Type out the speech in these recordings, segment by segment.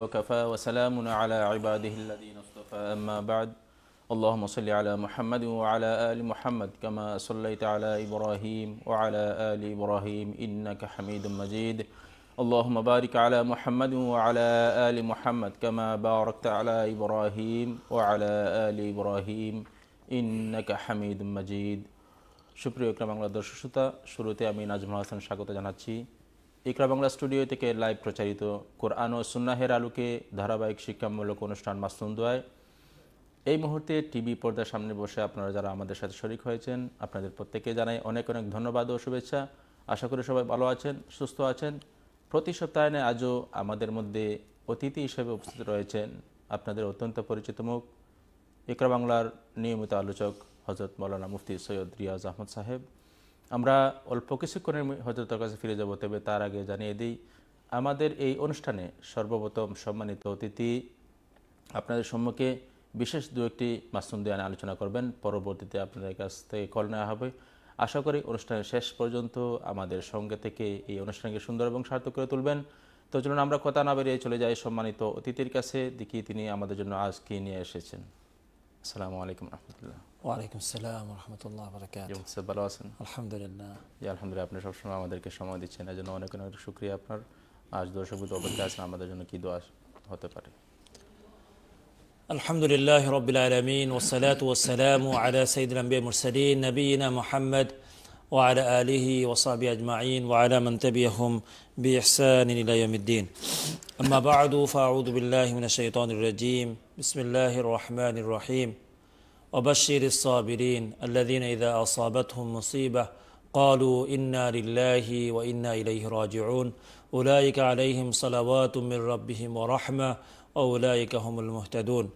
وكفى وسلام على عباده الذين اصطفى أما بعد اللهم صل على محمد وعلى آل محمد كما صليت على إبراهيم وعلى آل إبراهيم إنك حميد مجيد اللهم بارك على محمد وعلى آل محمد كما باركت على إبراهيم وعلى آل إبراهيم إنك حميد مجيد شكرا لكم على الدرس শুরুতে أمين أجمل حسن شاكوتا জানাচ্ছি ইকরা বাংলা স্টুডিও থেকে লাইভ প্রচারিত কোরআন ও সুন্নাহের আলোকে ধারাবাহিক শিক্ষামূলক অনুষ্ঠান মাসুম দোয়ায় এই মুহূর্তে টিভি পর্দার সামনে বসে আপনারা যারা আমাদের সাথে শরিক হয়েছেন আপনাদের প্রত্যেকে জানাই অনেক অনেক ধন্যবাদ ও শুভেচ্ছা আশা করি সবাই ভালো আছেন সুস্থ আছেন প্রতি সপ্তাহে আজও আমাদের মধ্যে অতিথি হিসেবে উপস্থিত রয়েছেন আপনাদের অত্যন্ত পরিচিত মুখ ইকরা বাংলার নিয়মিত আলোচক হজরত মৌলানা মুফতি সৈয়দ রিয়াজ আহমদ সাহেব আমরা অল্প কিছুক্ষণের হজরতর কাছে ফিরে যাব তবে তার আগে জানিয়ে দিই আমাদের এই অনুষ্ঠানে সর্বপ্রথম সম্মানিত অতিথি আপনাদের সম্মুখে বিশেষ দু একটি মাসুম দিয়ে আলোচনা করবেন পরবর্তীতে আপনাদের কাছ থেকে কল নেওয়া হবে আশা করি অনুষ্ঠানের শেষ পর্যন্ত আমাদের সঙ্গে থেকে এই অনুষ্ঠানকে সুন্দর এবং সার্থক করে তুলবেন তো চলুন আমরা কথা না বেরিয়ে চলে যাই সম্মানিত অতিথির কাছে দেখি তিনি আমাদের জন্য আজ কি নিয়ে এসেছেন আসসালামু আলাইকুম রহমতুল্লাহ ওয়ালাইকুম আসসালাম রহমতুল্লাহ বরকাত স্যার ভালো আছেন আলহামদুলিল্লাহ জি আলহামদুলিল্লাহ আপনি সবসময় আমাদেরকে সময় দিচ্ছেন এর জন্য অনেক অনেক শুক্রিয়া আপনার আজ দর্শকবৃন্দ অপেক্ষা আছেন আমাদের জন্য كي دواش হতে পারে الحمد لله رب العالمين والصلاة والسلام على سيد الأنبياء المرسلين نبينا محمد وعلى آله وصحبه أجمعين وعلى من تبعهم بإحسان إلى يوم الدين أما بعد فأعوذ بالله من الشيطان الرجيم بسم الله الرحمن الرحيم وبشر الصابرين الذين إذا أصابتهم مصيبة قالوا إنا لله وإنا إليه راجعون أولئك عليهم صلوات من ربهم ورحمة وأولئك هم المهتدون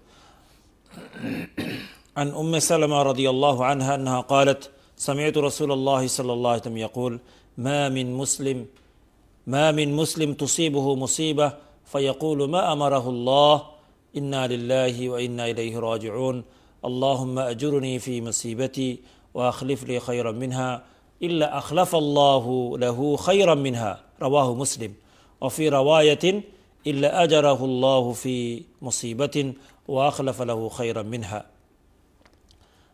عن أم سلمة رضي الله عنها أنها قالت سمعت رسول الله صلى الله عليه وسلم يقول ما من مسلم ما من مسلم تصيبه مصيبة فيقول ما أمره الله إنا لله وإنا إليه راجعون اللهم اجرني في مصيبتي واخلف لي خيرا منها الا اخلف الله له خيرا منها رواه مسلم وفي روايه الا اجره الله في مصيبه واخلف له خيرا منها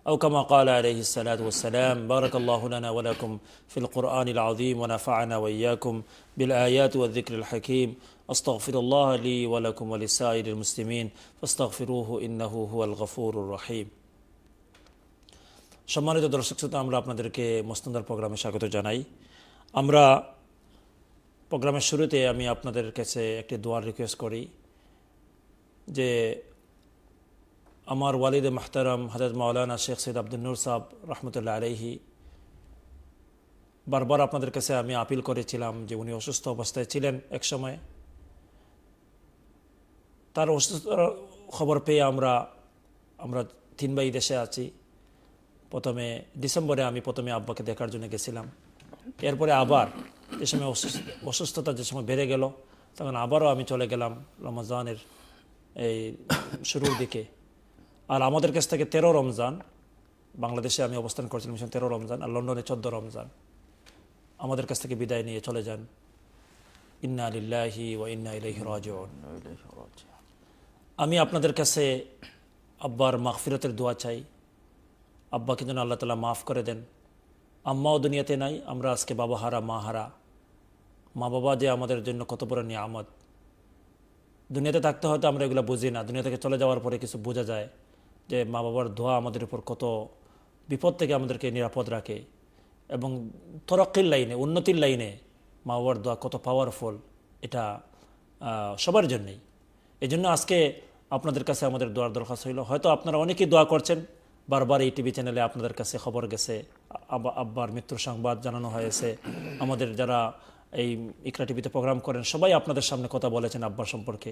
أو كما قال عليه الصلاة والسلام بارك الله لنا ولكم في القرآن العظيم ونفعنا وإياكم بالآيات والذكر الحكيم أستغفر الله لي ولكم ولسائر المسلمين فاستغفروه إنه هو الغفور الرحيم সম্মানিত দর্শক শ্রোতা আমরা আপনাদেরকে মস্তন্দার প্রোগ্রামে স্বাগত জানাই আমরা প্রোগ্রামের শুরুতে আমি আপনাদের কাছে একটি দোয়ার রিকোয়েস্ট করি যে আমার ওয়ালিদ মাহতারাম হাজরত মাওলানা শেখ সৈয়দ আব্দুল নূর সাহ রহমতুল্লাহ আলহি বারবার আপনাদের কাছে আমি আপিল করেছিলাম যে উনি অসুস্থ অবস্থায় ছিলেন এক সময় তার অসুস্থতার খবর পেয়ে আমরা আমরা তিন ভাই দেশে আছি প্রথমে ডিসেম্বরে আমি প্রথমে আব্বাকে দেখার জন্য গেছিলাম এরপরে আবার যে সময় অসুস্থতা যে সময় বেড়ে গেল তখন আবারও আমি চলে গেলাম রমজানের এই শুরুর দিকে আর আমাদের কাছ থেকে তেরো রমজান বাংলাদেশে আমি অবস্থান করছিলাম সেখানে তেরো রমজান আর লন্ডনে চোদ্দ রমজান আমাদের কাছ থেকে বিদায় নিয়ে চলে যান ইন্না আলিল্লাহি ও ইন্না ইহি রাজিউন আমি আপনাদের কাছে আব্বার মাফিরতের দোয়া চাই আব্বাকে যেন আল্লাহ তালা মাফ করে দেন আম্মাও দুনিয়াতে নাই আমরা আজকে বাবা হারা মা হারা মা বাবা যে আমাদের জন্য কত বড় নিয়ামত দুনিয়াতে থাকতে হয়তো আমরা এগুলো বুঝি না দুনিয়া থেকে চলে যাওয়ার পরে কিছু বোঝা যায় যে মা বাবার ধোয়া আমাদের উপর কত বিপদ থেকে আমাদেরকে নিরাপদ রাখে এবং তরক্কির লাইনে উন্নতির লাইনে মা বাবার দোয়া কত পাওয়ারফুল এটা সবার জন্যেই জন্য আজকে আপনাদের কাছে আমাদের দোয়ার দরখাস্ত হইল হয়তো আপনারা অনেকেই দোয়া করছেন বারবার এই টিভি চ্যানেলে আপনাদের কাছে খবর গেছে আব্বার মৃত্যুর সংবাদ জানানো হয়েছে আমাদের যারা এই ইকরা টিভিতে প্রোগ্রাম করেন সবাই আপনাদের সামনে কথা বলেছেন আব্বার সম্পর্কে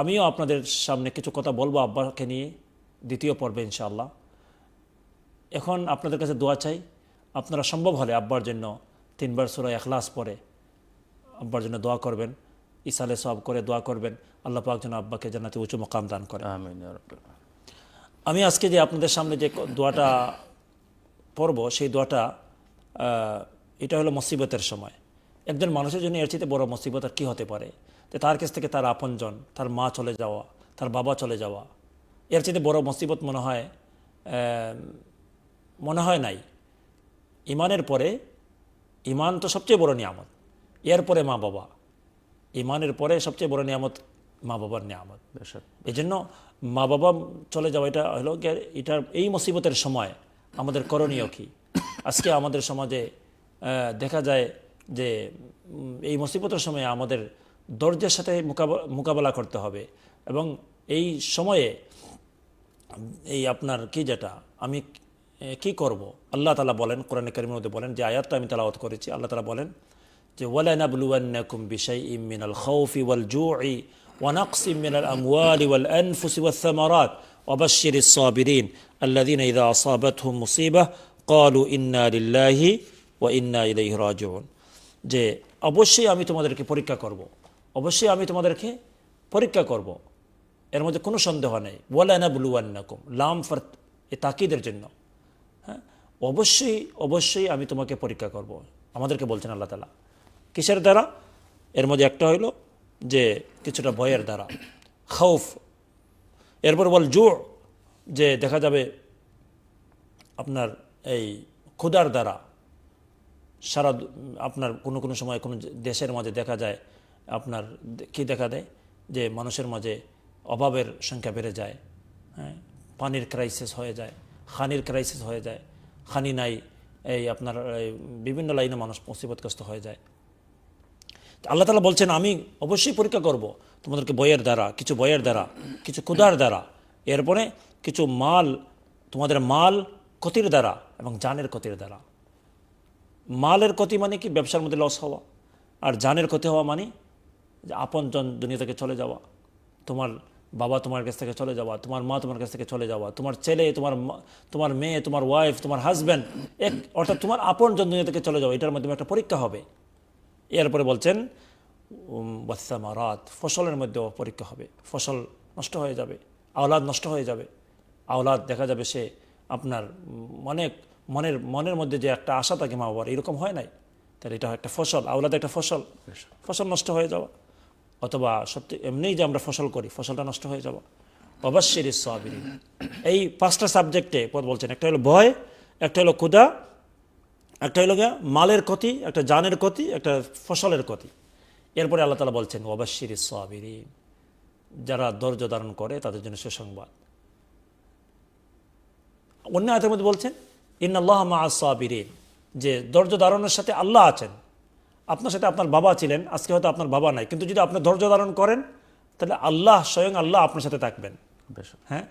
আমিও আপনাদের সামনে কিছু কথা বলবো আব্বাকে নিয়ে দ্বিতীয় পর্বে ইনশাআল্লাহ এখন আপনাদের কাছে দোয়া চাই আপনারা সম্ভব হলে আব্বার জন্য তিনবার সুরায় এখলাস পরে আব্বার জন্য দোয়া করবেন ইসালে সব করে দোয়া করবেন আল্লাহ পাক যেন আব্বাকে জানাতে উঁচু মোকাম দান করে আমি আজকে যে আপনাদের সামনে যে দোয়াটা পড়ব সেই দোয়াটা এটা হলো মুসিবতের সময় একজন মানুষের জন্য এর চেয়ে বড় মুসিবত আর কী হতে পারে তো তার কাছ থেকে তার আপনজন তার মা চলে যাওয়া তার বাবা চলে যাওয়া এর চেয়ে বড় মুসিবত মনে হয় মনে হয় নাই ইমানের পরে ইমান তো সবচেয়ে বড় নিয়ামত এরপরে মা বাবা ইমানের পরে সবচেয়ে বড় নিয়ামত মা বাবার নিয়ামত এই জন্য মা বাবা চলে যাওয়া এটা হলো এটার এই মুসিবতের সময় আমাদের করণীয় কি আজকে আমাদের সমাজে দেখা যায় যে এই মুসিবতের সময়ে আমাদের দরজার সাথে মোকাবেলা করতে হবে এবং এই সময়ে এই আপনার কি যেটা আমি কি করব আল্লাহ তালা বলেন কোরআন করিমের মধ্যে বলেন যে আয়াতটা আমি তালাওয়াত করেছি আল্লাহ তালা বলেন ولنبلونكم بشيء من الخوف والجوع ونقص من الاموال والانفس والثمرات وبشر الصابرين الذين اذا اصابتهم مصيبه قالوا انا لله وانا اليه راجعون যে অবশ্যই আমি তোমাদেরকে পরীক্ষা করব অবশ্যই আমি তোমাদেরকে পরীক্ষা করব এর মধ্যে কোনো সন্দেহ নেই ওয়ালানা বুলুয়ান্নাকুম লাম ফার তাকিদের জন্য হ্যাঁ অবশ্যই অবশ্যই আমি তোমাকে পরীক্ষা করব আমাদেরকে বলছেন আল্লাহ তালা কিসের দ্বারা এর মধ্যে একটা হইল যে কিছুটা ভয়ের দ্বারা খৌফ এরপর বল জোর যে দেখা যাবে আপনার এই ক্ষুদার দ্বারা সারা আপনার কোনো কোনো সময় কোনো দেশের মাঝে দেখা যায় আপনার কি দেখা দেয় যে মানুষের মাঝে অভাবের সংখ্যা বেড়ে যায় হ্যাঁ পানির ক্রাইসিস হয়ে যায় খানির ক্রাইসিস হয়ে যায় খানি নাই এই আপনার বিভিন্ন লাইনে মানুষ মুসিবতগ্রস্ত হয়ে যায় আল্লাহ তালা বলছেন আমি অবশ্যই পরীক্ষা করব তোমাদেরকে বইয়ের দ্বারা কিছু বইয়ের দ্বারা কিছু কুদার দ্বারা এরপরে কিছু মাল তোমাদের মাল ক্ষতির দ্বারা এবং জানের ক্ষতির দ্বারা মালের ক্ষতি মানে কি ব্যবসার মধ্যে লস হওয়া আর জানের ক্ষতি হওয়া মানে যে আপনজন দুনিয়া থেকে চলে যাওয়া তোমার বাবা তোমার কাছ থেকে চলে যাওয়া তোমার মা তোমার কাছ থেকে চলে যাওয়া তোমার ছেলে তোমার তোমার মেয়ে তোমার ওয়াইফ তোমার হাজব্যান্ড এক অর্থাৎ তোমার আপনজন দুনিয়া থেকে চলে যাওয়া এটার মাধ্যমে একটা পরীক্ষা হবে এরপরে বলছেন মারাত ফসলের মধ্যেও পরীক্ষা হবে ফসল নষ্ট হয়ে যাবে আওলাদ নষ্ট হয়ে যাবে আওলাদ দেখা যাবে সে আপনার অনেক মনের মনের মধ্যে যে একটা আশা থাকে মা বাবার এরকম হয় নাই তাহলে এটা একটা ফসল আওলাদ একটা ফসল ফসল নষ্ট হয়ে যাওয়া অথবা সত্যি এমনিই যে আমরা ফসল করি ফসলটা নষ্ট হয়ে যাওয়া অবশ্যই সাবিরিন এই পাঁচটা সাবজেক্টে পথ বলছেন একটা হলো ভয় একটা হলো ক্ষুদা একটা হলো গিয়া মালের ক্ষতি একটা জানের ক্ষতি একটা ফসলের ক্ষতি এরপরে আল্লাহ তালা বলছেন অবশ্যির সাবিরি যারা ধৈর্য ধারণ করে তাদের জন্য সুসংবাদ অন্য আয়তের মধ্যে বলছেন ইন্নআল্লাহ মা সাবিরিন যে ধৈর্য ধারণের সাথে আল্লাহ আছেন আপনার সাথে আপনার বাবা ছিলেন আজকে হয়তো আপনার বাবা নাই কিন্তু যদি আপনি ধৈর্য ধারণ করেন তাহলে আল্লাহ স্বয়ং আল্লাহ আপনার সাথে থাকবেন হ্যাঁ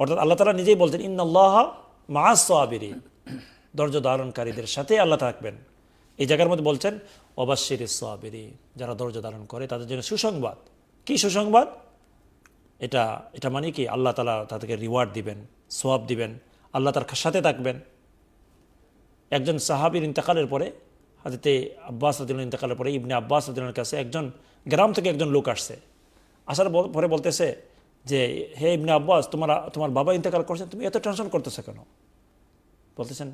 অর্থাৎ আল্লাহ তালা নিজেই বলছেন ইন্নআল্লাহ মা সাবিরিন ধৈর্য ধারণকারীদের সাথে আল্লাহ থাকবেন এই জায়গার মধ্যে বলছেন অবাশির সাবেরি যারা ধৈর্য ধারণ করে তাদের জন্য সুসংবাদ কি সুসংবাদ এটা এটা মানে কি আল্লাহ তালা তাদেরকে রিওয়ার্ড দিবেন সোয়াব দিবেন আল্লাহ তার সাথে থাকবেন একজন সাহাবির ইন্তেকালের পরে হাতে আব্বাস আদিল ইন্তেকালের পরে ইবনে আব্বাস আদিলের কাছে একজন গ্রাম থেকে একজন লোক আসছে আসার পরে বলতেছে যে হে ইবনে আব্বাস তোমার তোমার বাবা ইন্তেকাল করছেন তুমি এত টেনশন করতেছো কেন বলতেছেন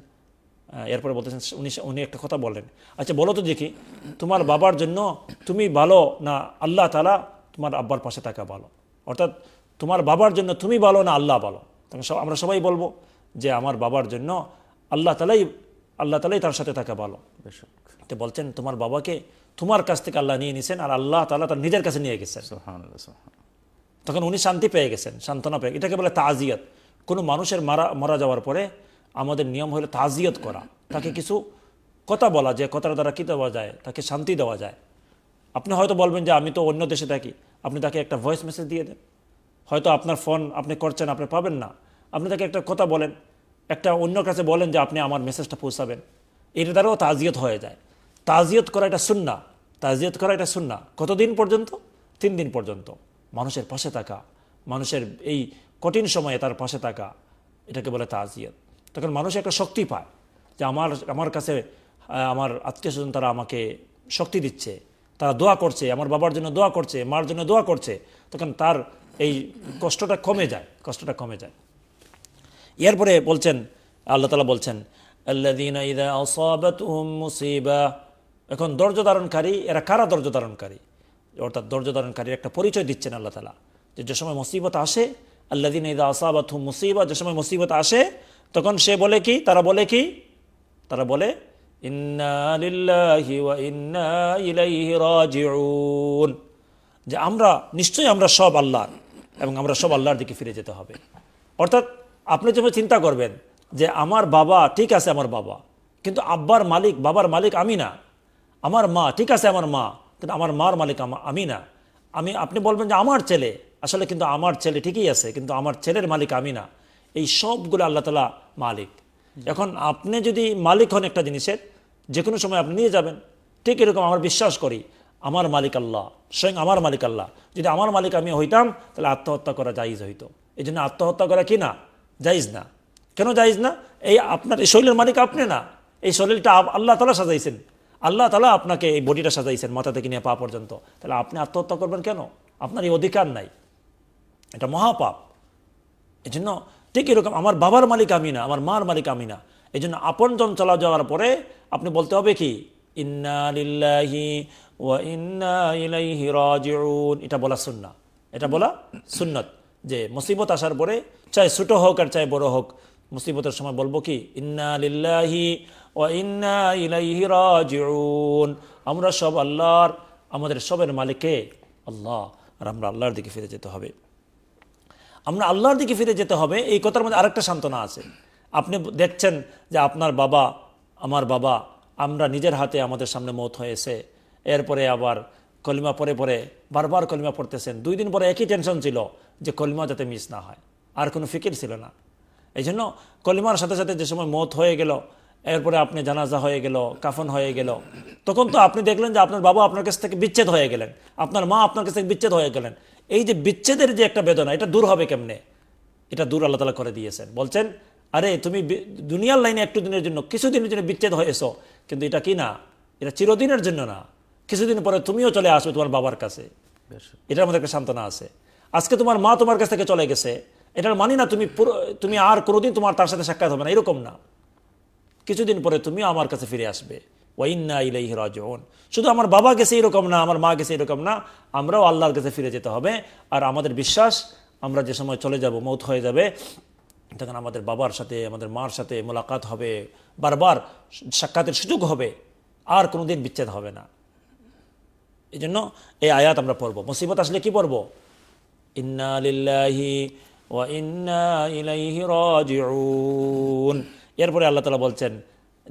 এরপরে বলতেছেন উনি উনি একটা কথা বললেন আচ্ছা বলো তো দেখি তোমার বাবার জন্য তুমি ভালো না আল্লাহ তালা তোমার আব্বার পাশে থাকা ভালো অর্থাৎ তোমার বাবার জন্য তুমি ভালো না আল্লাহ ভালো তখন আমরা সবাই বলবো যে আমার বাবার জন্য আল্লাহ তালাই আল্লাহ তালাই তার সাথে থাকা ভালো তো বলছেন তোমার বাবাকে তোমার কাছ থেকে আল্লাহ নিয়ে নিছেন আর আল্লাহ তালা তার নিজের কাছে নিয়ে গেছেন তখন উনি শান্তি পেয়ে গেছেন সান্ত্বনা পেয়ে এটাকে বলে তাজিয়াত কোনো মানুষের মারা মারা যাওয়ার পরে আমাদের নিয়ম হলো তাজিয়ত করা তাকে কিছু কথা বলা যায় কথার দ্বারা কী দেওয়া যায় তাকে শান্তি দেওয়া যায় আপনি হয়তো বলবেন যে আমি তো অন্য দেশে থাকি আপনি তাকে একটা ভয়েস মেসেজ দিয়ে দেন হয়তো আপনার ফোন আপনি করছেন আপনি পাবেন না আপনি তাকে একটা কথা বলেন একটা অন্য কাছে বলেন যে আপনি আমার মেসেজটা পৌঁছাবেন এর দ্বারাও তাজিয়ত হয়ে যায় তাজিয়ত করা এটা না তাজিয়ত করা এটা সুন্না কতদিন পর্যন্ত তিন দিন পর্যন্ত মানুষের পাশে থাকা মানুষের এই কঠিন সময়ে তার পাশে থাকা এটাকে বলে তাজিয়ত তখন মানুষ একটা শক্তি পায় যে আমার আমার কাছে আমার আত্মীয় স্বজন তারা আমাকে শক্তি দিচ্ছে তারা দোয়া করছে আমার বাবার জন্য দোয়া করছে মার জন্য দোয়া করছে তখন তার এই কষ্টটা কমে যায় কষ্টটা কমে যায় এরপরে বলছেন আল্লাহ তালা বলছেন মুসিবা এখন ধৈর্য ধারণকারী এরা কারা ধৈর্য ধারণকারী অর্থাৎ ধৈর্য ধারণকারীর একটা পরিচয় দিচ্ছেন আল্লাহ তালা যে যে সময় মুসিবত আসে দিন ইদা আসাবাত মুসিবা যে সময় মুসিবত আসে তখন সে বলে কি তারা বলে কি তারা বলে যে আমরা নিশ্চয়ই আমরা সব আল্লাহ এবং আমরা সব আল্লাহর দিকে ফিরে যেতে হবে অর্থাৎ আপনি যখন চিন্তা করবেন যে আমার বাবা ঠিক আছে আমার বাবা কিন্তু আব্বার মালিক বাবার মালিক আমি না আমার মা ঠিক আছে আমার মা কিন্তু আমার মার মালিক আমি না আমি আপনি বলবেন যে আমার ছেলে আসলে কিন্তু আমার ছেলে ঠিকই আছে কিন্তু আমার ছেলের মালিক আমি না এই সবগুলো আল্লাহ তালা মালিক এখন আপনি যদি মালিক হন একটা জিনিসের যে কোনো সময় আপনি নিয়ে যাবেন ঠিক এরকম আমার বিশ্বাস করি আমার মালিক আল্লাহ স্বয়ং আমার মালিক আল্লাহ যদি আমার মালিক আমি হইতাম তাহলে আত্মহত্যা করা জাইজ হইতো এই জন্য আত্মহত্যা করা কি না জাইজ না কেন জাইজ না এই আপনার এই শরীরের মালিক আপনি না এই শরীরটা আল্লাহ তালা সাজাইছেন আল্লাহ তালা আপনাকে এই বডিটা সাজাইছেন মাথা থেকে নিয়ে পা পর্যন্ত তাহলে আপনি আত্মহত্যা করবেন কেন আপনার এই অধিকার নাই এটা মহাপাপ এজন্য ঠিক এরকম আমার বাবার মালিক আমি না আমার মার মালিক আমি না এই জন্য আপনজন চলা যাওয়ার পরে আপনি বলতে হবে কি ইন্নালিল্লাহি ও ইন্না রাজিউন এটা বলা সুন্না এটা বলা সুন্নত যে মুসিবত আসার পরে চাই ছোট হোক আর চাই বড় হোক মুসিবতের সময় বলবো কি ইন্নালিল্লাহি ও ইন্না ইলাইহি রাজিউন আমরা সব আল্লাহর আমাদের সবের মালিকে আল্লাহ আর আমরা আল্লাহর দিকে ফিরে যেতে হবে আমরা আল্লাহর দিকে ফিরে যেতে হবে এই কথার মধ্যে আরেকটা সান্ত্বনা আছে আপনি দেখছেন যে আপনার বাবা আমার বাবা আমরা নিজের হাতে আমাদের সামনে মত হয়েছে এরপরে আবার কলিমা পরে পরে বারবার কলিমা পড়তেছেন দুই দিন পরে একই টেনশন ছিল যে কলিমা যাতে মিস না হয় আর কোনো ফিকির ছিল না এই জন্য কলিমার সাথে সাথে যে সময় মত হয়ে গেল এরপরে আপনি জানাজা হয়ে গেল কাফন হয়ে গেল তখন তো আপনি দেখলেন যে আপনার বাবা আপনার কাছ থেকে বিচ্ছেদ হয়ে গেলেন আপনার মা আপনার কাছ থেকে বিচ্ছেদ হয়ে গেলেন এই যে বিচ্ছেদের যে একটা বেদনা এটা দূর হবে কেমনে এটা দূর আল্লাহ তালা করে দিয়েছেন বলছেন আরে তুমি দুনিয়ার লাইনে একটু দিনের জন্য কিছুদিনের জন্য বিচ্ছেদ হয়েছো কিন্তু এটা কি না এটা চিরদিনের জন্য না কিছুদিন পরে তুমিও চলে আসবে তোমার বাবার কাছে এটার মধ্যে একটা সান্ত্বনা আছে আজকে তোমার মা তোমার কাছ থেকে চলে গেছে এটার মানি না তুমি তুমি আর কোনোদিন তোমার তার সাথে সাক্ষাৎ হবে না এরকম না কিছুদিন পরে তুমিও আমার কাছে ফিরে আসবে ওয়াইন্না ইলাইহি রাজন শুধু আমার বাবা সেই রকম না আমার মা সেই রকম না আমরাও আল্লাহর কাছে ফিরে যেতে হবে আর আমাদের বিশ্বাস আমরা যে সময় চলে যাব মৌত হয়ে যাবে তখন আমাদের বাবার সাথে আমাদের মার সাথে মোলাকাত হবে বারবার সাক্ষাতের সুযোগ হবে আর কোনো দিন বিচ্ছেদ হবে না এই জন্য এই আয়াত আমরা পড়বো মুসিবত আসলে কি পড়বো ইন্নালিল্লাহি ওয়া ইন্না ইলাইহি রাজিউন এরপরে আল্লাহ তালা বলছেন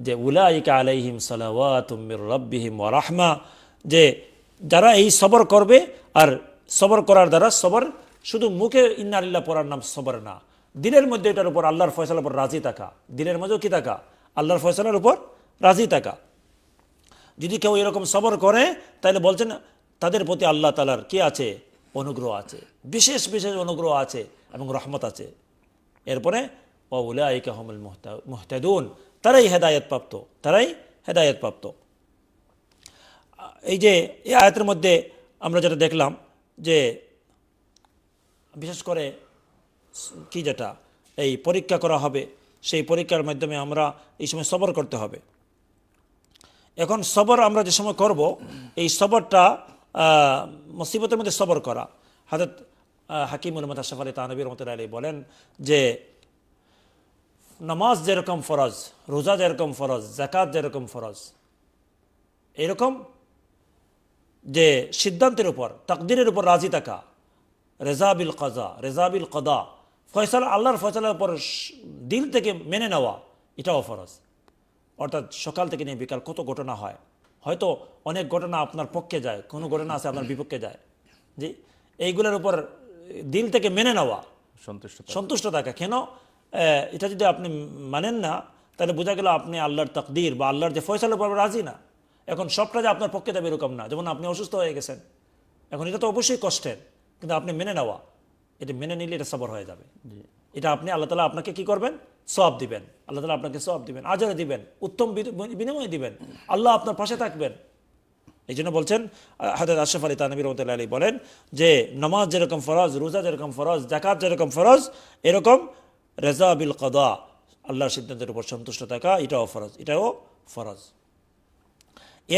যে উলাইক আলাইহিম সালাওয়াতমির রব্বিহিম রাহমা যে যারা এই সবর করবে আর সবর করার দ্বারা সবর শুধু মুখে আল্লাহ পড়ার নাম সবর না দিনের মধ্যে এটার উপর আল্লাহর ফয়সালার উপর রাজি থাকা দিনের মধ্যেও কি থাকা আল্লাহর ফয়সালার উপর রাজি থাকা যদি কেউ এরকম সবর করে তাহলে বলছেন তাদের প্রতি আল্লাহ তালার কি আছে অনুগ্রহ আছে বিশেষ বিশেষ অনুগ্রহ আছে এবং রহমত আছে এরপরে ওউলাইকা হমুল মোহতাদুন তারাই হেদায়ত প্রাপ্ত তারাই হেদায়ত প্রাপ্ত এই যে এই আয়াতের মধ্যে আমরা যেটা দেখলাম যে বিশেষ করে কি যেটা এই পরীক্ষা করা হবে সেই পরীক্ষার মাধ্যমে আমরা এই সময় সবর করতে হবে এখন সবর আমরা যে সময় করব এই সবরটা মুসিবতের মধ্যে সবর করা হাজরত হাকিমুল মাতা আলী তানবীর রহমতুল্লাহ আলী বলেন যে নামাজ যেরকম ফরজ রোজা যেরকম ফরজ জাকাত যেরকম ফরজ এরকম যে সিদ্ধান্তের উপর তাকদিরের উপর রাজি থাকা রেজাবিল কাজা রেজাবিল কদা ফয়সালা আল্লাহর ফয়সালার উপর দিল থেকে মেনে নেওয়া এটাও ফরজ অর্থাৎ সকাল থেকে নিয়ে বিকাল কত ঘটনা হয় হয়তো অনেক ঘটনা আপনার পক্ষে যায় কোনো ঘটনা আছে আপনার বিপক্ষে যায় জি এইগুলোর উপর দিল থেকে মেনে নেওয়া সন্তুষ্ট সন্তুষ্ট থাকা কেন এটা যদি আপনি মানেন না তাহলে বোঝা গেল আপনি আল্লাহর তাকদির বা আল্লাহর যে ফয়সালের পর রাজি না এখন সবটা যে আপনার পক্ষে যাবে এরকম না যেমন আপনি অসুস্থ হয়ে গেছেন এখন এটা তো অবশ্যই কষ্টের কিন্তু আপনি মেনে নেওয়া এটা মেনে নিলে এটা সবর হয়ে যাবে এটা আপনি আল্লাহ তালা আপনাকে কি করবেন সব দিবেন আল্লাহ তালা আপনাকে সব দিবেন আজরে দিবেন উত্তম বিনিময় দিবেন আল্লাহ আপনার পাশে থাকবেন এই জন্য বলছেন হাজার আশরাফ আলী তানবির রহমতুল্লাহ আলী বলেন যে নামাজ যেরকম ফরজ রোজা যেরকম ফরজ জাকাত যেরকম ফরজ এরকম রেজা বিল কদা আল্লাহর সিদ্ধান্তের উপর সন্তুষ্ট থাকা এটাও ফরজ এটাও ফরজ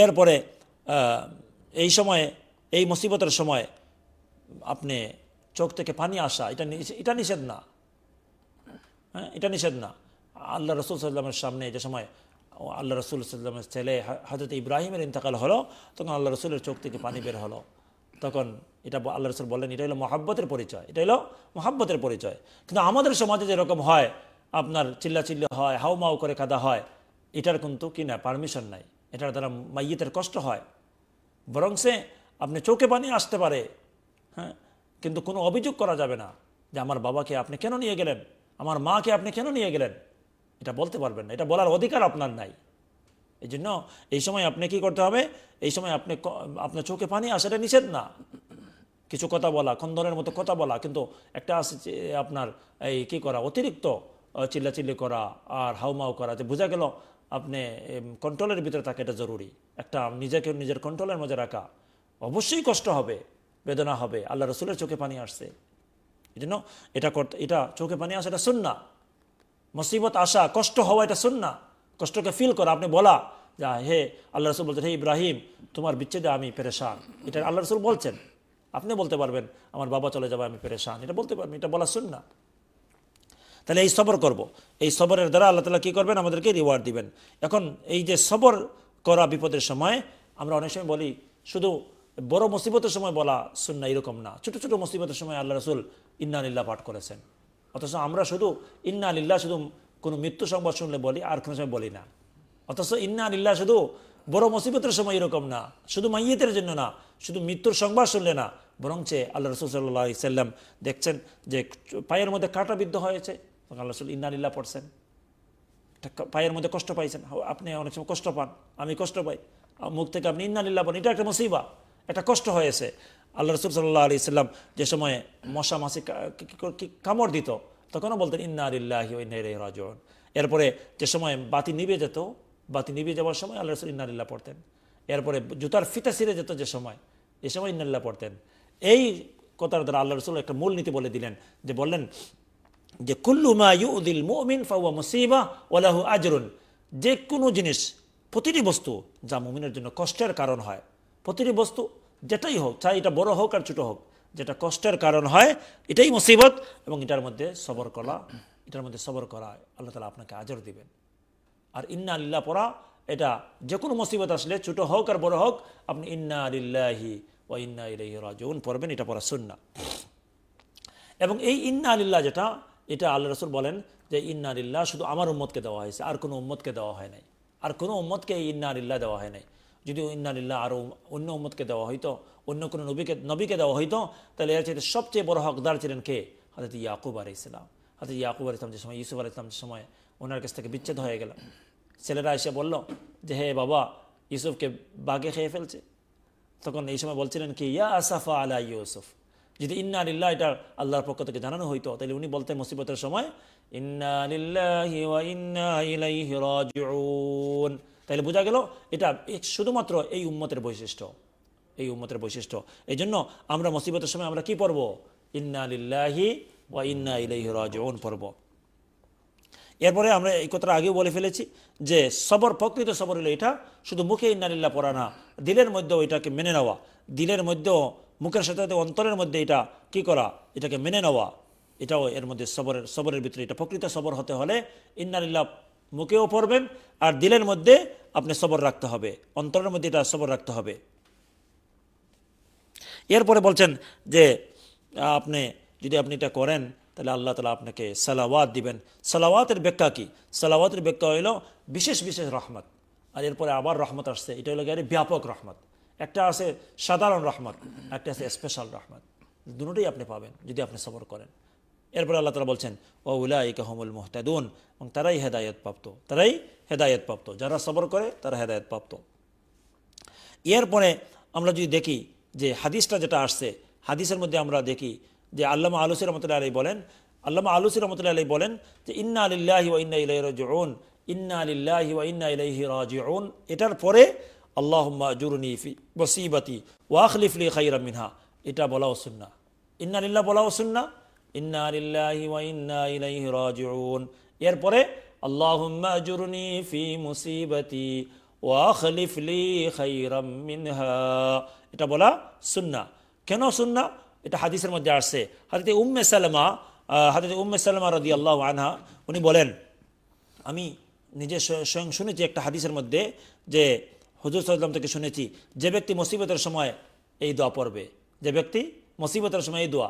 এরপরে এই সময়ে এই মুসিবতের সময় আপনি চোখ থেকে পানি আসা এটা এটা নিষেধ না হ্যাঁ এটা নিষেধ না আল্লাহ রসুল সাল্লামের সামনে যে সময় আল্লাহ রসুল সাল্লামের ছেলে হজরত ইব্রাহিমের ইন্তকাল হলো তখন আল্লাহ রসুলের চোখ থেকে পানি বের হলো তখন এটা আল্লাহ রসুল বললেন এটা হলো মহাব্বতের পরিচয় এটা হলো মহাব্বতের পরিচয় কিন্তু আমাদের সমাজে যেরকম হয় আপনার চিল্লাচিল্লি হয় হাউমাউ করে কাদা হয় এটার কিন্তু কি না পারমিশন নাই এটার দ্বারা মাইয়েতের কষ্ট হয় বরং সে আপনি চোখে পানি আসতে পারে হ্যাঁ কিন্তু কোনো অভিযোগ করা যাবে না যে আমার বাবাকে আপনি কেন নিয়ে গেলেন আমার মাকে আপনি কেন নিয়ে গেলেন এটা বলতে পারবেন না এটা বলার অধিকার আপনার নাই এই জন্য এই সময় আপনি কি করতে হবে এই সময় আপনি আপনার চোখে পানি আসাটা নিষেধ না কিছু কথা বলা খন্দনের মতো কথা বলা কিন্তু একটা আছে আপনার এই কি করা অতিরিক্ত চিল্লাচিল্লি করা আর হাউমাউ করা যে বোঝা গেল আপনি কন্ট্রোলের ভিতরে থাকা এটা জরুরি একটা নিজেকে নিজের কন্ট্রোলের মধ্যে রাখা অবশ্যই কষ্ট হবে বেদনা হবে আল্লাহ রসুলের চোখে পানি আসছে এই জন্য এটা করতে এটা চোখে পানি আসা এটা শুননা মুসিবত আসা কষ্ট হওয়া এটা শুননা কষ্টকে ফিল করা আপনি বলা যা হে আল্লাহ রসুল বলছেন হে ইব্রাহিম তোমার বিচ্ছেদে আমি পেরেশান এটা আল্লাহ রসুল বলছেন আপনি বলতে পারবেন আমার বাবা চলে যাবে আমি পেরেশান এটা বলতে পারবেন এটা বলা শুন না তাহলে এই সবর করব। এই সবরের দ্বারা আল্লাহ তালা কী করবেন আমাদেরকে রিওয়ার্ড দিবেন এখন এই যে সবর করা বিপদের সময় আমরা অনেক সময় বলি শুধু বড় মুসিবতের সময় বলা না এরকম না ছোট ছোট মুসিবতের সময় আল্লাহ রসুল ইন্না আলিল্লা পাঠ করেছেন অথচ আমরা শুধু ইন্না আলিল্লা শুধু কোনো মৃত্যু সংবাদ শুনলে বলি আর কোনো সময় বলি না অথচ ইন্না আলিল্লা শুধু বড় মুসিবতের সময় এরকম না শুধু মাইয়েতের জন্য না শুধু মৃত্যুর সংবাদ শুনলে না চেয়ে আল্লাহ রসুল সাল্লাম দেখছেন যে পায়ের মধ্যে বিদ্ধ হয়েছে আল্লাহ রসুল ইন্নালিল্লা পড়ছেন পায়ের মধ্যে কষ্ট পাইছেন আপনি অনেক সময় কষ্ট পান আমি কষ্ট পাই মুখ থেকে আপনি ইন্না ইন্নালিল্লা পান এটা একটা মুসিবা এটা কষ্ট হয়েছে আল্লাহ রসুল সাল্লাহ আলি সাল্লাম যে সময় মশা মাসি কামড় দিত তখনও বলতেন ইন্না আলিল্লাহি ইন্নাই রাজন এরপরে যে সময় বাতি নিবে যেত বাতি নিবে যাওয়ার সময় আল্লাহ রসুল ইন্নালিল্লাহ পড়তেন এরপরে জুতার ফিতা সিরে যেত যে সময় এ সময় ইন্নাল্লাহ পড়তেন এই কথার দ্বারা আল্লাহ রসুল একটা মূল নীতি বলে দিলেন যে বললেন যে কুল্লুমা ইউদিল মুমিন ফাউয়া মুসিবা ওলাহু আজরুন যে কোনো জিনিস প্রতিটি বস্তু যা মুমিনের জন্য কষ্টের কারণ হয় প্রতিটি বস্তু যেটাই হোক চাই এটা বড় হোক আর ছোটো হোক যেটা কষ্টের কারণ হয় এটাই মুসিবত এবং এটার মধ্যে সবর করা এটার মধ্যে সবর করা আল্লাহ তালা আপনাকে আজর দিবেন আর ইন্না আল্লাহ পড়া এটা যে কোনো মুসিবত আসলে ছোটো হোক আর বড় হোক আপনি ইন্না আলিল্লাহি ও ইন্না ইলাহি রাজন পড়বেন এটা পড়া না এবং এই ইন্না আলিল্লাহ যেটা এটা আল্লাহ রসুল বলেন যে ইন্না আলিল্লাহ শুধু আমার উম্মতকে দেওয়া হয়েছে আর কোনো উম্মতকে দেওয়া হয় নাই আর কোনো উম্মতকে এই ইন্না আলিল্লাহ দেওয়া হয় নাই যদি ইন্নালিল্লাহ আরও অন্য উম্মদকে দেওয়া হইতো অন্য কোনো নবীকে নবীকে দেওয়া হইতো তাহলে এর চাইতে সবচেয়ে বড় হকদার ছিলেন কে হাতে ইয়াকুব আলী ইসলাম হাতে ইয়াকুব আলী ইসলাম যে সময় ইউসুফ আলী ইসলাম যে সময় ওনার কাছ থেকে বিচ্ছেদ হয়ে গেল ছেলেরা এসে বলল যে হে বাবা ইউসুফকে বাঘে খেয়ে ফেলছে তখন এই সময় বলছিলেন কি ইয়া আসাফা আলা ইউসুফ যদি ইন্না আলিল্লাহ এটা আল্লাহর পক্ষ থেকে জানানো হইতো তাহলে উনি বলতেন মুসিবতের সময় ইন্না আলিল্লাহ ইন্না ইলাইহি রাজিউন তাহলে বোঝা গেল এটা শুধুমাত্র এই উম্মতের বৈশিষ্ট্য এই উম্মতের বৈশিষ্ট্য এই জন্য আমরা মুসিবতের সময় আমরা কি পড়ব ইন্না আলিল্লাহি ওয়া ইন্না ইলাইহি রাজিউন পড়ব এরপরে আমরা এই কথাটা আগেও বলে ফেলেছি যে সবর প্রকৃত সবর হলো এটা শুধু মুখে ইন্নালিল্লা পড়া না দিলের মধ্যেও এটাকে মেনে নেওয়া দিলের মধ্যেও মুখের সাথে সাথে অন্তরের মধ্যে এটা কি করা এটাকে মেনে নেওয়া এটাও এর মধ্যে সবরের সবরের ভিতরে এটা প্রকৃত সবর হতে হলে ইন্নালিল্লা মুখেও পড়বেন আর দিলের মধ্যে আপনি সবর রাখতে হবে অন্তরের মধ্যে এটা সবর রাখতে হবে এরপরে বলছেন যে আপনি যদি আপনি এটা করেন তাহলে আল্লাহ তালা আপনাকে সালাওয়াত দিবেন সালাওয়াতের ব্যাখ্যা কী সালাওয়াতের ব্যাখ্যা হইল বিশেষ বিশেষ রহমত আর এরপরে আবার রহমত আসছে এটা হলো গিয়ে ব্যাপক রহমত একটা আছে সাধারণ রহমত একটা আছে স্পেশাল রহমত দুটোই আপনি পাবেন যদি আপনি সবর করেন এরপরে আল্লাহ তালা বলছেন ও উলাই কাহমুল মোহতাদুন এবং তারাই হেদায়ত প্রাপ্ত তারাই হেদায়ত প্রাপ্ত যারা সবর করে তারা হেদায়ত প্রাপ্ত এরপরে আমরা যদি দেখি যে হাদিসটা যেটা আসছে হাদিসের মধ্যে আমরা দেখি যে আল্লামা আলুসি রহমতুল্লাহ আলী বলেন আল্লামা আলুসি রহমতুল্লাহ আলী বলেন যে ইন্না আলিল্লাহি ও ইন্না ইলাই রাজিউন ইন্না আলিল্লাহি ও ইন্না ইলাইহি রাজিউন এটার পরে আল্লাহুম্মা জুরুনি ফি বসিবাতি ওয়াখলিফলি খাইরা মিনহা এটা বলা ওসুন্না ইন্না আলিল্লাহ বলা ওসুন্না ইন্না আলিল্লাহি ওয়া ইন্না এরপরে আল্লাহুম্মা আজুরনি ফি মুসিবাতি ওয়া খলিফ লি খাইরাম মিনহা এটা বলা সুন্না কেন সুন্না এটা হাদিসের মধ্যে আসছে হাদিতে উম্মে সালমা হাদিতে উম্মে সালামা আল্লাহ আনহা উনি বলেন আমি নিজে স্বয়ং শুনেছি একটা হাদিসের মধ্যে যে হজুর সাল্লাম থেকে শুনেছি যে ব্যক্তি মুসিবতের সময় এই দোয়া পড়বে যে ব্যক্তি মুসিবতের সময় এই দোয়া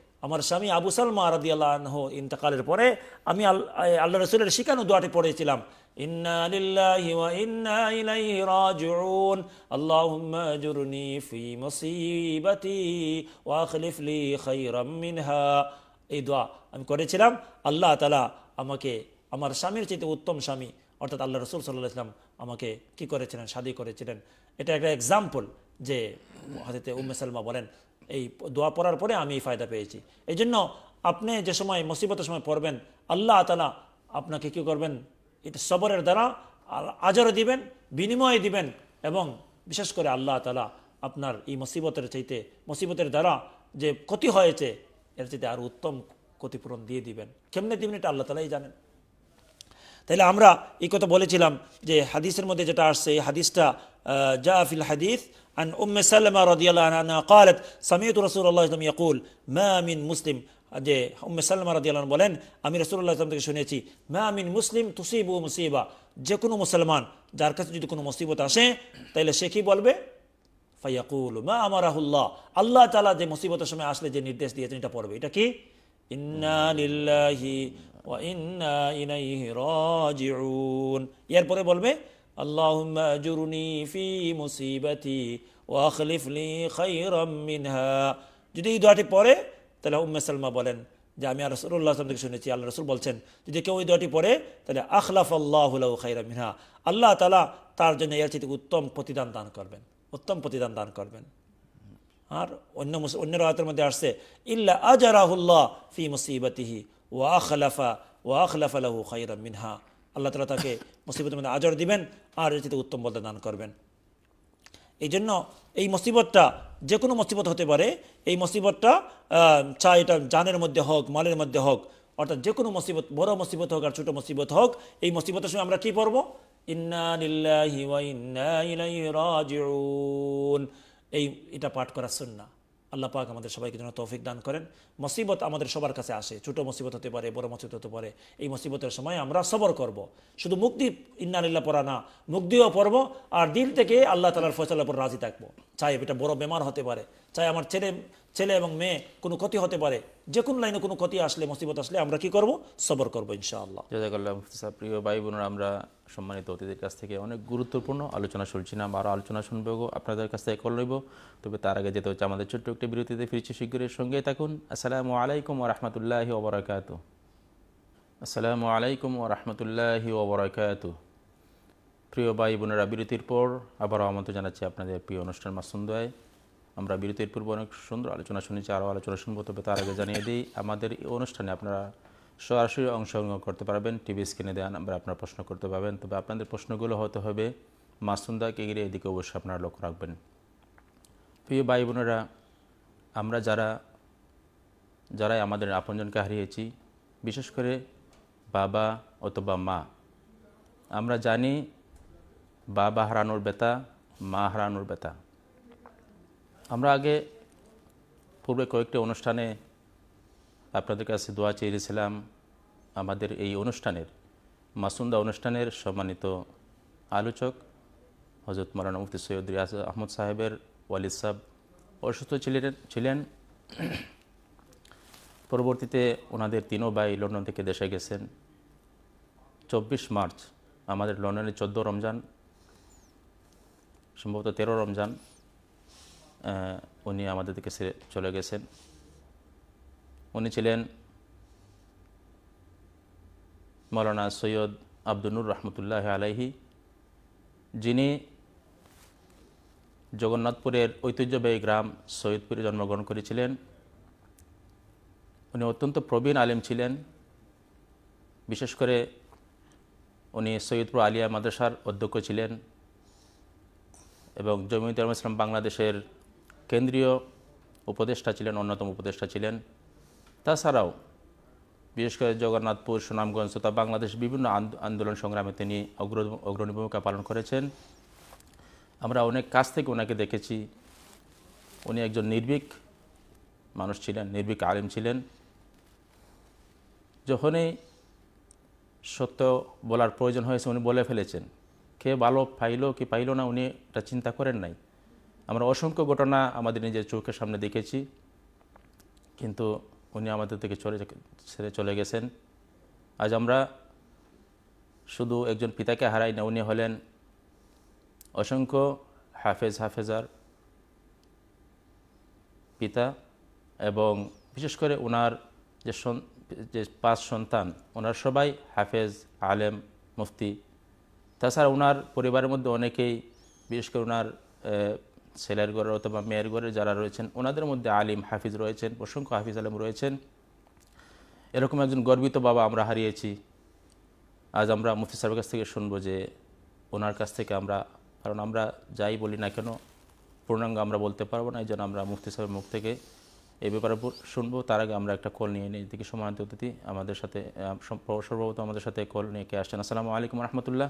আমার স্বামী আবু সালমা আরাদি আল্লাহ ইন্তকালের পরে আমি আল্লাহ রসুলের শিকানো দোয়াটি পড়েছিলাম আমি করেছিলাম আল্লাহ তালা আমাকে আমার স্বামীর চেয়ে উত্তম স্বামী অর্থাৎ আল্লাহ রসুল সাল্লাহ ইসলাম আমাকে কি করেছিলেন শাদী করেছিলেন এটা একটা এক্সাম্পল যে হাতে উম্মে সালমা বলেন এই দোয়া পড়ার পরে আমি এই ফায়দা পেয়েছি এই জন্য আপনি যে সময় মুসিবতের সময় পড়বেন আল্লাহ তালা আপনাকে কী করবেন এটা সবরের দ্বারা আজর দিবেন বিনিময়ে দিবেন এবং বিশেষ করে আল্লাহ তালা আপনার এই মুসিবতের চাইতে মুসিবতের দ্বারা যে ক্ষতি হয়েছে এর চাইতে আর উত্তম ক্ষতিপূরণ দিয়ে দিবেন কেমনে দিবেন এটা আল্লাহ তালাই জানেন তাহলে আমরা এই কথা বলেছিলাম যে হাদিসের মধ্যে যেটা আসছে এই হাদিসটা জাফিল হাদিস عن أم سلمة رضي الله عنها أنها قالت سمعت رسول الله صلى يقول ما من مسلم যে উম্মে সাল্লামা রাদিয়াল্লাহু বলেন আমি রাসূলুল্লাহ সাল্লাল্লাহু থেকে শুনেছি মা মিন মুসলিম তুসিবু মুসিবা যে কোনো মুসলমান যার কাছে যদি কোনো মুসিবত আসে তাহলে সে কি বলবে ফায়াকুল মা আমারাহুল্লাহ আল্লাহ তাআলা যে মুসিবতের সময় আসলে যে নির্দেশ দিয়েছেন এটা পড়বে এটা কি ইন্না লিল্লাহি ওয়া ইন্না ইলাইহি রাজিউন এরপরে বলবে اللهم أجرني في مصيبتي وأخلف لي خيرا منها যদি এই দোয়াটি পড়ে তাহলে উম্মে সালমা বলেন যে আমি আর রসুল্লাহ আসলাম থেকে শুনেছি আল্লাহ রসুল বলছেন যদি কেউ এই দোয়াটি পড়ে তাহলে আখলাফ আল্লাহ খাইরা মিনহা আল্লাহ তালা তার জন্য এর চেয়ে উত্তম প্রতিদান দান করবেন উত্তম প্রতিদান দান করবেন আর অন্য অন্য রায়তের মধ্যে আসছে ইল্লা আজারাহুল্লাহ ফি মুসিবতিহি ওয়া আখলাফা ওয়া আখলাফা লাহু খাইরা মিনহা আল্লাহ তালা তাকে মুসিবতের মধ্যে আজর দিবেন আর যেতে উত্তম বলতে দান করবেন এই জন্য এই মুসিবতটা যে কোনো মুসিবত হতে পারে এই মুসিবতটা চাই এটা জানের মধ্যে হোক মালের মধ্যে হোক অর্থাৎ যে কোনো মুসিবত বড় মুসিবত হোক আর ছোটো মুসিবত হোক এই মুসিবতের সময় আমরা কী পড়বো ইন্না এই এটা পাঠ করা শুননা আল্লাহ পাক আমাদের সবাইকে যেন তৌফিক দান করেন মুসিবত আমাদের সবার কাছে আসে ছোট মুসিবত হতে পারে বড় মুসিবত হতে পারে এই মুসিবতের সময় আমরা সবর করব। শুধু মুক্তি ইন্নালিল্লা পড়া না মুক্তিও পড়ব আর দিল থেকে আল্লাহ তালার ফয়সাল্লাহ রাজি থাকবো চাই এটা বড় বেমার হতে পারে চাই আমার ছেলে ছেলে এবং মেয়ে কোনো ক্ষতি হতে পারে যে কোনো লাইনে কোনো ক্ষতি আসলে মুসিবত আসলে আমরা কি করব সবর করবো ইনশাআল্লাহ জাজাকাল্লাহ মুফতি সাহেব প্রিয় ভাই বোনেরা আমরা সম্মানিত অতিথির কাছ থেকে অনেক গুরুত্বপূর্ণ আলোচনা শুনছিলাম আরও আলোচনা শুনবো আপনাদের কাছ থেকে কল রইব তবে তার আগে যেতে হচ্ছে আমাদের ছোট্ট একটি বিরতিতে ফিরছি শীঘ্রের সঙ্গে থাকুন আসসালামু আলাইকুম রহমতুল্লাহি ওবরাকাত আসসালামু আলাইকুম রহমতুল্লাহি ওবরাকাতু প্রিয় ভাই বোনেরা বিরতির পর আবারও আমন্ত্রণ জানাচ্ছি আপনাদের প্রিয় অনুষ্ঠান মাসুন্দয় আমরা বিরতির পূর্ব অনেক সুন্দর আলোচনা শুনেছি আরও আলোচনা শুনবো তবে তার আগে জানিয়ে দিই আমাদের এই অনুষ্ঠানে আপনারা সরাসরি অংশগ্রহণ করতে পারবেন টিভি স্ক্রিনে দেওয়া নাম্বার আপনারা প্রশ্ন করতে পারবেন তবে আপনাদের প্রশ্নগুলো হতে হবে মাসুন্দাকে এগিয়ে এদিকে অবশ্যই আপনারা লক্ষ্য রাখবেন প্রিয় ভাই বোনেরা আমরা যারা যারাই আমাদের আপনজনকে হারিয়েছি বিশেষ করে বাবা অথবা মা আমরা জানি বাবা হারানোর বেতা মা হারানোর ব্যথা আমরা আগে পূর্বে কয়েকটি অনুষ্ঠানে আপনাদের কাছে দোয়া চেয়েছিলাম আমাদের এই অনুষ্ঠানের মাসুন্দা অনুষ্ঠানের সম্মানিত আলোচক হজরত মৌলানা মুফতি সৈয়দ রিয়াজ আহমদ সাহেবের ওয়ালিদ সাহেব অসুস্থ ছিলেন ছিলেন পরবর্তীতে ওনাদের তিনও ভাই লন্ডন থেকে দেশে গেছেন চব্বিশ মার্চ আমাদের লন্ডনের চোদ্দো রমজান সম্ভবত তেরো রমজান উনি আমাদের দিকে চলে গেছেন উনি ছিলেন মৌলানা সৈয়দ আব্দুল্নুর রহমতুল্লাহ আলাইহি যিনি জগন্নাথপুরের ঐতিহ্যবাহী গ্রাম সৈয়দপুরে জন্মগ্রহণ করেছিলেন উনি অত্যন্ত প্রবীণ আলেম ছিলেন বিশেষ করে উনি সৈয়দপুর আলিয়া মাদ্রাসার অধ্যক্ষ ছিলেন এবং জমিয়ত ইসলাম বাংলাদেশের কেন্দ্রীয় উপদেষ্টা ছিলেন অন্যতম উপদেষ্টা ছিলেন তাছাড়াও বিশেষ করে জগন্নাথপুর সুনামগঞ্জ তথা বাংলাদেশ বিভিন্ন আন্দোলন সংগ্রামে তিনি অগ্র অগ্রণী ভূমিকা পালন করেছেন আমরা অনেক কাছ থেকে ওনাকে দেখেছি উনি একজন নির্ভীক মানুষ ছিলেন নির্ভীক আলিম ছিলেন যখনই সত্য বলার প্রয়োজন হয়েছে উনি বলে ফেলেছেন কে ভালো পাইলো কি পাইলো না উনি এটা চিন্তা করেন নাই আমরা অসংখ্য ঘটনা আমাদের নিজের চোখের সামনে দেখেছি কিন্তু উনি আমাদের থেকে চলে ছেড়ে চলে গেছেন আজ আমরা শুধু একজন পিতাকে হারাই না উনি হলেন অসংখ্য হাফেজ হাফেজার পিতা এবং বিশেষ করে ওনার যে যে পাঁচ সন্তান ওনার সবাই হাফেজ আলেম মুফতি তাছাড়া ওনার পরিবারের মধ্যে অনেকেই বিশেষ করে ওনার ছেলের ঘরের অথবা মেয়ের ঘরের যারা রয়েছেন ওনাদের মধ্যে আলিম হাফিজ রয়েছেন প্রসঙ্খ হাফিজ আলম রয়েছেন এরকম একজন গর্বিত বাবা আমরা হারিয়েছি আজ আমরা মুফতি সাহেবের কাছ থেকে শুনবো যে ওনার কাছ থেকে আমরা কারণ আমরা যাই বলি না কেন পূর্ণাঙ্গ আমরা বলতে পারবো না এই জন্য আমরা মুফতি সাহেবের মুখ থেকে এই ব্যাপারে শুনবো তার আগে আমরা একটা কল নিয়ে নিই এদিকে সমানিত অতিথি আমাদের সাথে সর্বপ্রথম আমাদের সাথে কল নিয়ে কে আসছেন আসসালামু আলাইকুম রহমতুল্লাহ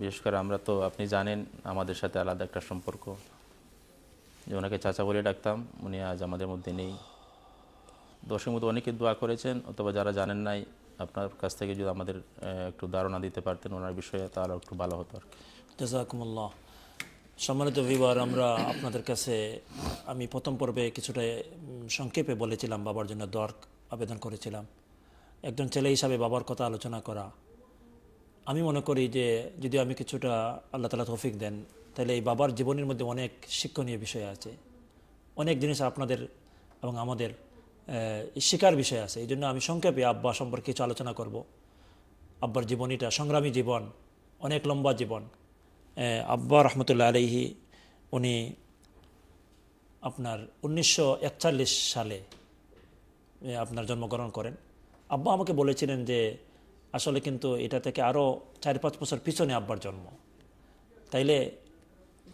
বিশেষ করে আমরা তো আপনি জানেন আমাদের সাথে আলাদা একটা সম্পর্ক যে ওনাকে চাচা বলে ডাকতাম উনি আজ আমাদের মধ্যে নেই দর্শক মধ্যে অনেকে দোয়া করেছেন অথবা যারা জানেন নাই আপনার কাছ থেকে যদি আমাদের একটু ধারণা দিতে পারতেন ওনার বিষয়ে তাহলে একটু ভালো হতো আর কিমুল্লাহ সম্মানিত ভিবার আমরা আপনাদের কাছে আমি প্রথম পর্বে কিছুটা সংক্ষেপে বলেছিলাম বাবার জন্য দর আবেদন করেছিলাম একজন ছেলে হিসাবে বাবার কথা আলোচনা করা আমি মনে করি যে যদি আমি কিছুটা আল্লাহ তালা তৌফিক দেন তাহলে এই বাবার জীবনের মধ্যে অনেক শিক্ষণীয় বিষয় আছে অনেক জিনিস আপনাদের এবং আমাদের শিকার বিষয় আছে এই জন্য আমি সংক্ষেপে আব্বা সম্পর্কে কিছু আলোচনা করব আব্বার জীবনীটা সংগ্রামী জীবন অনেক লম্বা জীবন আব্বা রহমতুল্লা আলহি উনি আপনার উনিশশো সালে আপনার জন্মগ্রহণ করেন আব্বা আমাকে বলেছিলেন যে আসলে কিন্তু এটা থেকে আরও চার পাঁচ বছর পিছনে আব্বার জন্ম তাইলে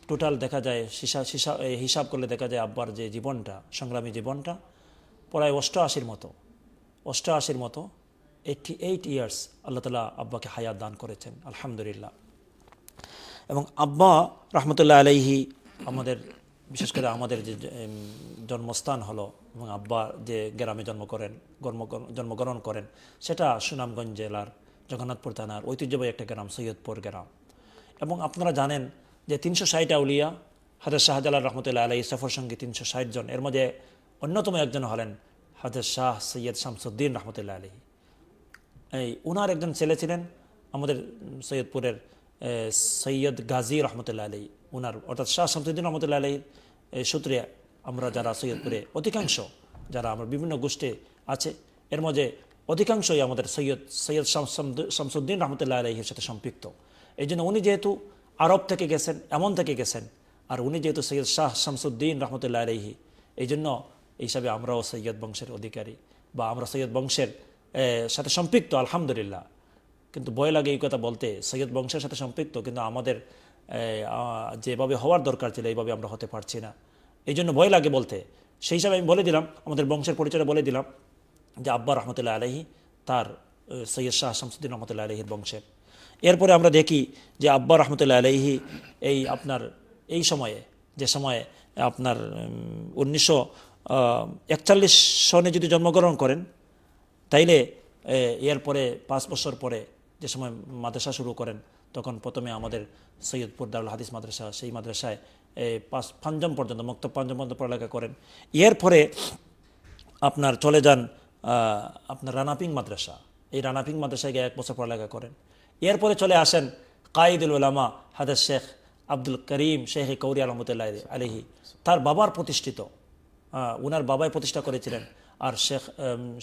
টোটাল দেখা যায় সিসা সিসা হিসাব করলে দেখা যায় আব্বার যে জীবনটা সংগ্রামী জীবনটা প্রায় অষ্টআশির মতো অষ্টআশির মতো এইটি এইট ইয়ার্স আল্লাহ তালা আব্বাকে হায়াত দান করেছেন আলহামদুলিল্লাহ এবং আব্বা রহমতুল্লাহ আলাইহি আমাদের বিশেষ করে আমাদের যে জন্মস্থান হলো এবং আব্বা যে গ্রামে জন্ম করেন জন্মগ্রহণ করেন সেটা সুনামগঞ্জ জেলার জগন্নাথপুর থানার ঐতিহ্যবাহী একটা গ্রাম সৈয়দপুর গ্রাম এবং আপনারা জানেন যে তিনশো ষাট আউলিয়া হাজার শাহজালাল রহমতুল্লাহ আলাই সফর সঙ্গী তিনশো ষাট জন এর মধ্যে অন্যতম একজন হলেন হাজার শাহ সৈয়দ শামসুদ্দিন রহমতুল্লাহ আলী এই ওনার একজন ছেলে ছিলেন আমাদের সৈয়দপুরের সৈয়দ গাজী রহমতুল্লাহ আলী ওনার অর্থাৎ শাহ সামসুদ্দিন রহমতুল্লাহ আলহীর সূত্রে আমরা যারা সৈয়দপুরে অধিকাংশ যারা আমার বিভিন্ন গোষ্ঠী আছে এর মধ্যে অধিকাংশই আমাদের সৈয়দ সৈয়দ শামসুদ্দিন রহমতুল্লাহ আলহীর সাথে সম্পৃক্ত এই জন্য উনি যেহেতু আরব থেকে গেছেন এমন থেকে গেছেন আর উনি যেহেতু সৈয়দ শাহ শামসুদ্দিন রহমতুল্লাহ আলহী এই জন্য হিসাবে আমরাও সৈয়দ বংশের অধিকারী বা আমরা সৈয়দ বংশের সাথে সম্পৃক্ত আলহামদুলিল্লাহ কিন্তু বয় লাগে এই কথা বলতে সৈয়দ বংশের সাথে সম্পৃক্ত কিন্তু আমাদের যেভাবে হওয়ার দরকার ছিল এইভাবে আমরা হতে পারছি না এই জন্য ভয় লাগে বলতে সেই হিসাবে আমি বলে দিলাম আমাদের বংশের পরিচয় বলে দিলাম যে আব্বা রহমতুল্লাহ আলহী তার সৈয়দ শাহ শামসুদ্দিন রহমতুল্লাহ আলহীর বংশের এরপরে আমরা দেখি যে আব্বা রহমতুল্লাহ আলহী এই আপনার এই সময়ে যে সময়ে আপনার উনিশশো একচল্লিশ সনে যদি জন্মগ্রহণ করেন তাইলে এরপরে পাঁচ বছর পরে যে সময় মাদ্রাসা শুরু করেন তখন প্রথমে আমাদের সৈয়দপুর দারুল হাদিস মাদ্রাসা সেই মাদ্রাসায় পাঁচ পাঞ্জম পর্যন্ত মুক্ত পাঞ্জম পর্যন্ত পড়ালেখা করেন এরপরে আপনার চলে যান আপনার রানাপিং মাদ্রাসা এই রানাপিং মাদ্রাসায় গিয়ে এক বছর পড়ালেখা করেন এরপরে চলে আসেন কায়েদুল উলামা হাদাস শেখ আব্দুল করিম শেখ কৌরি আলহামদুল্লাহ আলহি তার বাবার প্রতিষ্ঠিত ওনার বাবাই প্রতিষ্ঠা করেছিলেন আর শেখ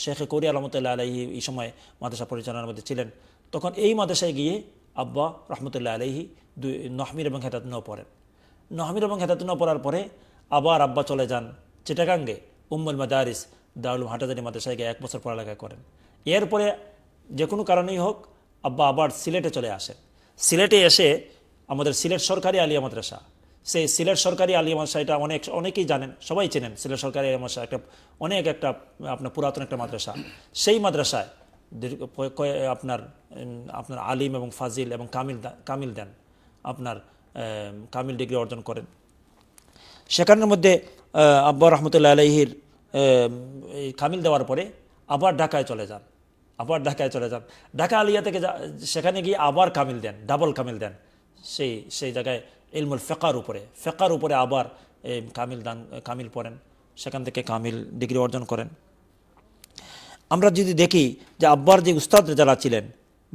শেখ কৌরি আলহামদুল্লাহ আলহি এই সময় মাদ্রাসা পরিচালনার মধ্যে ছিলেন তখন এই মাদ্রাসায় গিয়ে আব্বা রহমতুল্লাহ আলহি দুই নহমির এবং হেতাতনাও পড়েন নহমির এবং হেতাতনাও পড়ার পরে আবার আব্বা চলে যান চিটাগাঙ্গে উম্মুল মাদারিস দারুল হাটাজারি মাদ্রাসায় গিয়ে এক বছর পড়ালেখা করেন এরপরে যে কোনো কারণেই হোক আব্বা আবার সিলেটে চলে আসেন সিলেটে এসে আমাদের সিলেট সরকারি আলিয়া মাদ্রাসা সেই সিলেট সরকারি আলিয়া মাদ্রাসা এটা অনেক অনেকেই জানেন সবাই চেনেন সিলেট সরকারি আলিয়া মাদ্রাসা একটা অনেক একটা আপনার পুরাতন একটা মাদ্রাসা সেই মাদ্রাসায় আপনার আপনার আলিম এবং ফাজিল এবং কামিল কামিল দেন আপনার কামিল ডিগ্রি অর্জন করেন সেখানের মধ্যে আব্বা রহমতুল্লা আলহির কামিল দেওয়ার পরে আবার ঢাকায় চলে যান আবার ঢাকায় চলে যান ঢাকা আলিয়া থেকে সেখানে গিয়ে আবার কামিল দেন ডাবল কামিল দেন সেই সেই জায়গায় ইলমুল ফেকার উপরে ফেকার উপরে আবার কামিল দান কামিল পড়েন সেখান থেকে কামিল ডিগ্রি অর্জন করেন আমরা যদি দেখি যে আব্বার যে উস্তাদ যারা ছিলেন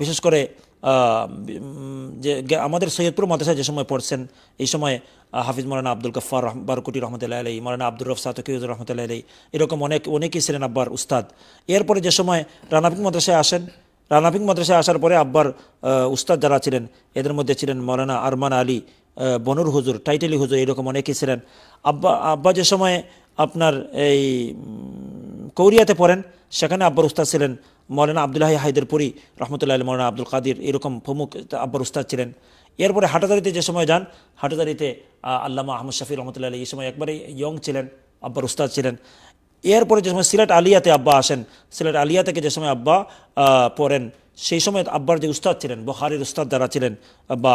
বিশেষ করে যে আমাদের সৈয়দপুর মাদ্রাসায় যে সময় পড়ছেন এই সময় হাফিজ মৌলানা আব্দুল গফার বারকুটি রহমতুল্লাহ আলী মৌলানা আব্দুর রফ সাতকিউজ রহমতুল্লাহ আলী এরকম অনেক অনেকেই ছিলেন আব্বার উস্তাদ এরপরে যে সময় রানাপিক মাদ্রাসায় আসেন রানাফিক মাদ্রাসায় আসার পরে আব্বার উস্তাদ যারা ছিলেন এদের মধ্যে ছিলেন মৌলানা আরমান আলী বনুর হুজুর টাইটেলি হুজুর এরকম অনেকেই ছিলেন আব্বা আব্বা যে সময় আপনার এই কৌরিয়াতে পড়েন সেখানে আব্বর উস্তাদ ছিলেন মৌলানা আবদুল্লাহ হায়দেরপুরি রহমতুল্লাহ মৌলানা আব্দুল কাদির এরকম প্রমুখ আব্বর উস্তাদ ছিলেন এরপরে হাটাদারিতে যে সময় যান হাটাদারিতে আল্লামা আহমদ শফি রহমতুল্লাহ এই সময় একবারে ইয়ং ছিলেন আব্বর উস্তাদ ছিলেন এরপরে যে সময় সিলেট আলিয়াতে আব্বা আসেন সিলেট আলিয়া থেকে যে সময় আব্বা পড়েন সেই সময় আব্বার যে উস্তাদ ছিলেন বহারের উস্তাদ যারা ছিলেন বা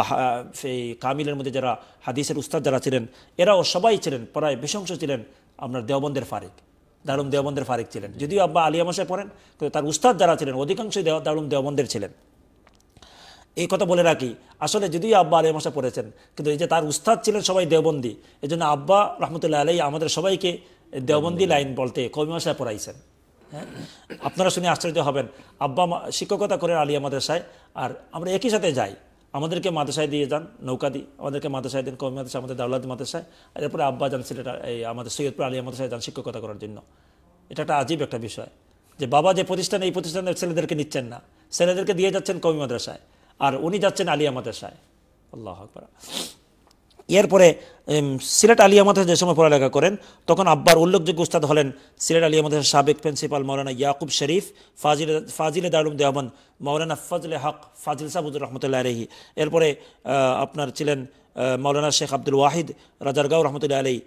সেই কামিলের মধ্যে যারা হাদিসের উস্তাদ যারা ছিলেন এরাও সবাই ছিলেন প্রায় বিশংস ছিলেন আপনার দেওবন্দের ফারিক দারুম দেওবন্দের ফারিক ছিলেন যদিও আব্বা আলিয়া মশাই পড়েন কিন্তু তার উস্তাদ যারা ছিলেন অধিকাংশই দারুম দেওবন্দের ছিলেন এই কথা বলে রাখি আসলে যদিও আব্বা আলিয়া মশা পড়েছেন কিন্তু এই যে তার উস্তাদ ছিলেন সবাই দেওবন্দি এই জন্য আব্বা রহমতুল্লাহ আলাই আমাদের সবাইকে দেওবন্দি লাইন বলতে কবি মশায় পড়াইছেন হ্যাঁ আপনারা শুনে আশ্চর্য হবেন আব্বা শিক্ষকতা করেন আলিয়া মাদ্রাসায় আর আমরা একই সাথে যাই আমাদেরকে মাদ্রাসায় দিয়ে যান নৌকা দিই আমাদেরকে মাদ্রাসায় দেন কমি মাদ্রাসা আমাদের দাউলাদ মাদ্রাসায় এরপরে আব্বা যান সিলেট এই আমাদের সৈয়দপুর আলী মাদ্রাসায় যান শিক্ষকতা করার জন্য এটা একটা আজীব একটা বিষয় যে বাবা যে প্রতিষ্ঠান এই প্রতিষ্ঠানের ছেলেদেরকে নিচ্ছেন না ছেলেদেরকে দিয়ে যাচ্ছেন কমি মাদ্রাসায় আর উনি যাচ্ছেন আলিয়া মাদ্রাসায় আল্লাহ আকবর এরপরে সিলেট আলিয়া মাদ্রাসা যে সময় পড়ালেখা করেন তখন আব্বার উল্লেখযোগ্য উস্তাদ হলেন সিলেট আলিয়া মাদ্রাসার সাবেক প্রিন্সিপাল মৌলানা ইয়াকুব শরীফ ফাজিল ফাজিলে দারুম দেওয়ান মৌলানা ফজলে হক ফাজিল সাবুদুর রহমতুল্লাহ আলহি এরপরে আপনার ছিলেন মৌলানা শেখ আব্দুল ওয়াহিদ রাজারগাঁও রহমতুল্লাহ আলহী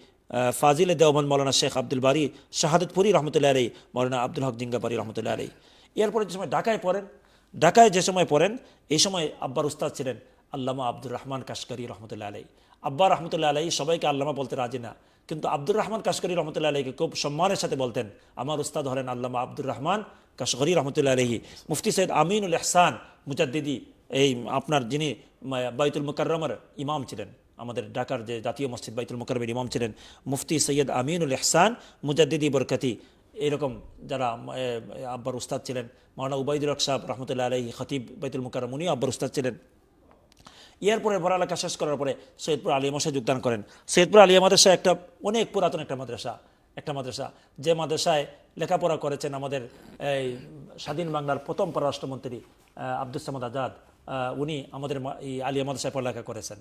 ফাজিল দেওয়ান মৌলানা শেখ আব্দুল বারি শাহাদতপুরি রহমতুল্লাহ আলহী মৌলানা আব্দুল হক জিঙ্গাবারি রহমতুল্লাহ আলহী এরপরে যে সময় ঢাকায় পড়েন ঢাকায় যে সময় পড়েন এই সময় আব্বার উস্তাদ ছিলেন আল্লামা আব্দুর রহমান কাশকারি রহমতুল্লাহ আলহী আব্বা রহমতুল্লাহ আলাই সবাইকে আল্লামা বলতে রাজি না কিন্তু আব্দুর রহমান কাশকরি রহমতুল্লাহ আলহীকে খুব সম্মানের সাথে বলতেন আমার উস্তাদ হলেন আল্লামা আব্দুর রহমান কাশকরি রহমতুল্লাহ আলহি মুফতি সৈয়দ আমিনুল এহসান মুজাদ্দিদি এই আপনার যিনি বাইতুল মুকাররমের ইমাম ছিলেন আমাদের ঢাকার যে জাতীয় মসজিদ বাইতুল মুকারমের ইমাম ছিলেন মুফতি সৈয়দ আমিনুল এহসান মুজাদ্দিদি বরকাতি এরকম যারা আব্বার উস্তাদ ছিলেন মাওলানা উবাইদুর হক সাহেব রহমতুল্লাহ আলহী খতিব বাইতুল মুকারম উনিও আব্বার উস্তাদ ছিলেন এরপরে এলাকা শেষ করার পরে সৈয়দপুর আলী মাসায় যোগদান করেন সৈয়দপুর আলিয়া মাদ্রাসা একটা অনেক পুরাতন একটা মাদ্রাসা একটা মাদ্রাসা যে মাদ্রাসায় লেখাপড়া করেছেন আমাদের এই স্বাধীন বাংলার প্রথম পররাষ্ট্রমন্ত্রী আব্দুল সামাদ আজাদ উনি আমাদের এই আলিয়া মাদ্রাসায় পড়ালেখা করেছেন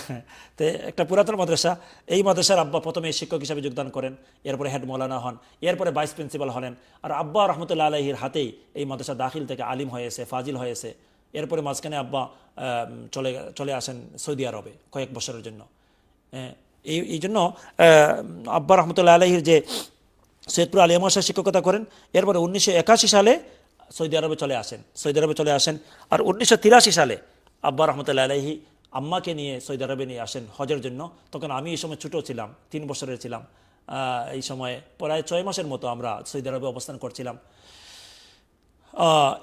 তো একটা পুরাতন মাদ্রাসা এই মাদ্রাসার আব্বা প্রথমে শিক্ষক হিসাবে যোগদান করেন এরপরে হেড মৌলানা হন এরপরে ভাইস প্রিন্সিপাল হলেন আর আব্বা রহমতুল্লাহ আলহির হাতেই এই মাদ্রাসা দাখিল থেকে আলিম হয়েছে ফাজিল হয়েছে এরপরে মাঝখানে আব্বা চলে চলে আসেন সৌদি আরবে কয়েক বছরের জন্য হ্যাঁ, এই এই জন্য আব্বা রহমতুল্লাহ আলহির যে সৈয়দপুর আলী মাসায় শিক্ষকতা করেন এরপরে উনিশশো সালে সৌদি আরবে চলে আসেন সৌদি আরবে চলে আসেন আর উনিশশো সালে আব্বা রহমতুল্লাহ আলহি আম্মাকে নিয়ে সৌদি আরবে নিয়ে আসেন হজের জন্য তখন আমি এই সময় ছোটো ছিলাম তিন বছরের ছিলাম এই সময়ে প্রায় ছয় মাসের মতো আমরা সৌদি আরবে অবস্থান করছিলাম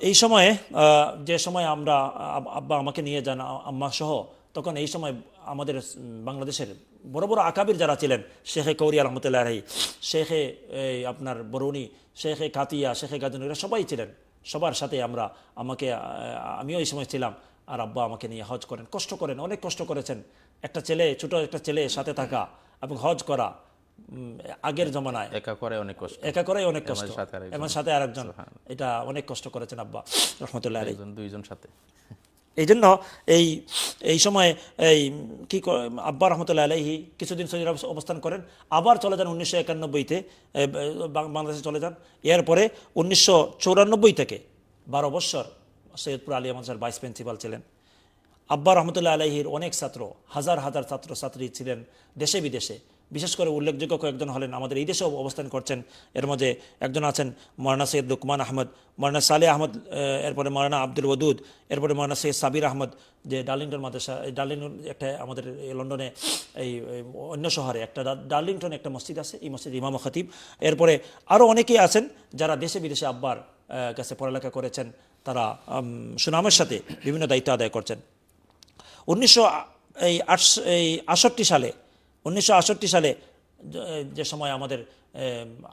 এই সময়ে যে সময় আমরা আব্বা আমাকে নিয়ে যান আম্মা সহ তখন এই সময় আমাদের বাংলাদেশের বড় বড় আকাবির যারা ছিলেন শেখে কৌরি আলহামতুল্লাহ রাহি শেখে আপনার বরুণী শেখে কাতিয়া শেখে গাজনীরা এরা সবাই ছিলেন সবার সাথে আমরা আমাকে আমিও এই সময় ছিলাম আর আব্বা আমাকে নিয়ে হজ করেন কষ্ট করেন অনেক কষ্ট করেছেন একটা ছেলে ছোট একটা ছেলে সাথে থাকা এবং হজ করা আগের জমানায় একা করে অনেক কষ্ট একা করে অনেক কষ্ট এমন সাথে আরেকজন এটা অনেক কষ্ট করেছেন আব্বা রহমতুল্লাহ আলী দুইজন সাথে এই জন্য এই এই সময়ে এই কি আব্বা রহমতুল্লাহ আলাইহি কিছুদিন সৌদি আরব অবস্থান করেন আবার চলে যান উনিশশো একানব্বইতে বাংলাদেশে চলে যান এরপরে উনিশশো চৌরানব্বই থেকে বারো বৎসর সৈয়দপুর আলী আমাদের ভাইস প্রিন্সিপাল ছিলেন আব্বা রহমতুল্লাহ আলাইহির অনেক ছাত্র হাজার হাজার ছাত্র ছাত্রী ছিলেন দেশে বিদেশে বিশেষ করে উল্লেখযোগ্য কয়েকজন হলেন আমাদের এই দেশেও অবস্থান করছেন এর মধ্যে একজন আছেন মরানা সৈয়দ লুকমান আহমদ মরানা সালে আহমদ এরপরে মরানা আব্দুল ওদুদ এরপরে মরানা সৈয়দ সাবির আহমদ যে ডার্লিংটন মাদ্রাসা ডার্লিংটন একটা আমাদের লন্ডনে এই অন্য শহরে একটা ডার্লিংটন একটা মসজিদ আছে এই মসজিদ ইমাম খতিব এরপরে আরও অনেকেই আছেন যারা দেশে বিদেশে আব্বার কাছে পড়ালেখা করেছেন তারা সুনামের সাথে বিভিন্ন দায়িত্ব আদায় করছেন উনিশশো এই আটষট্টি সালে উনিশশো সালে যে সময় আমাদের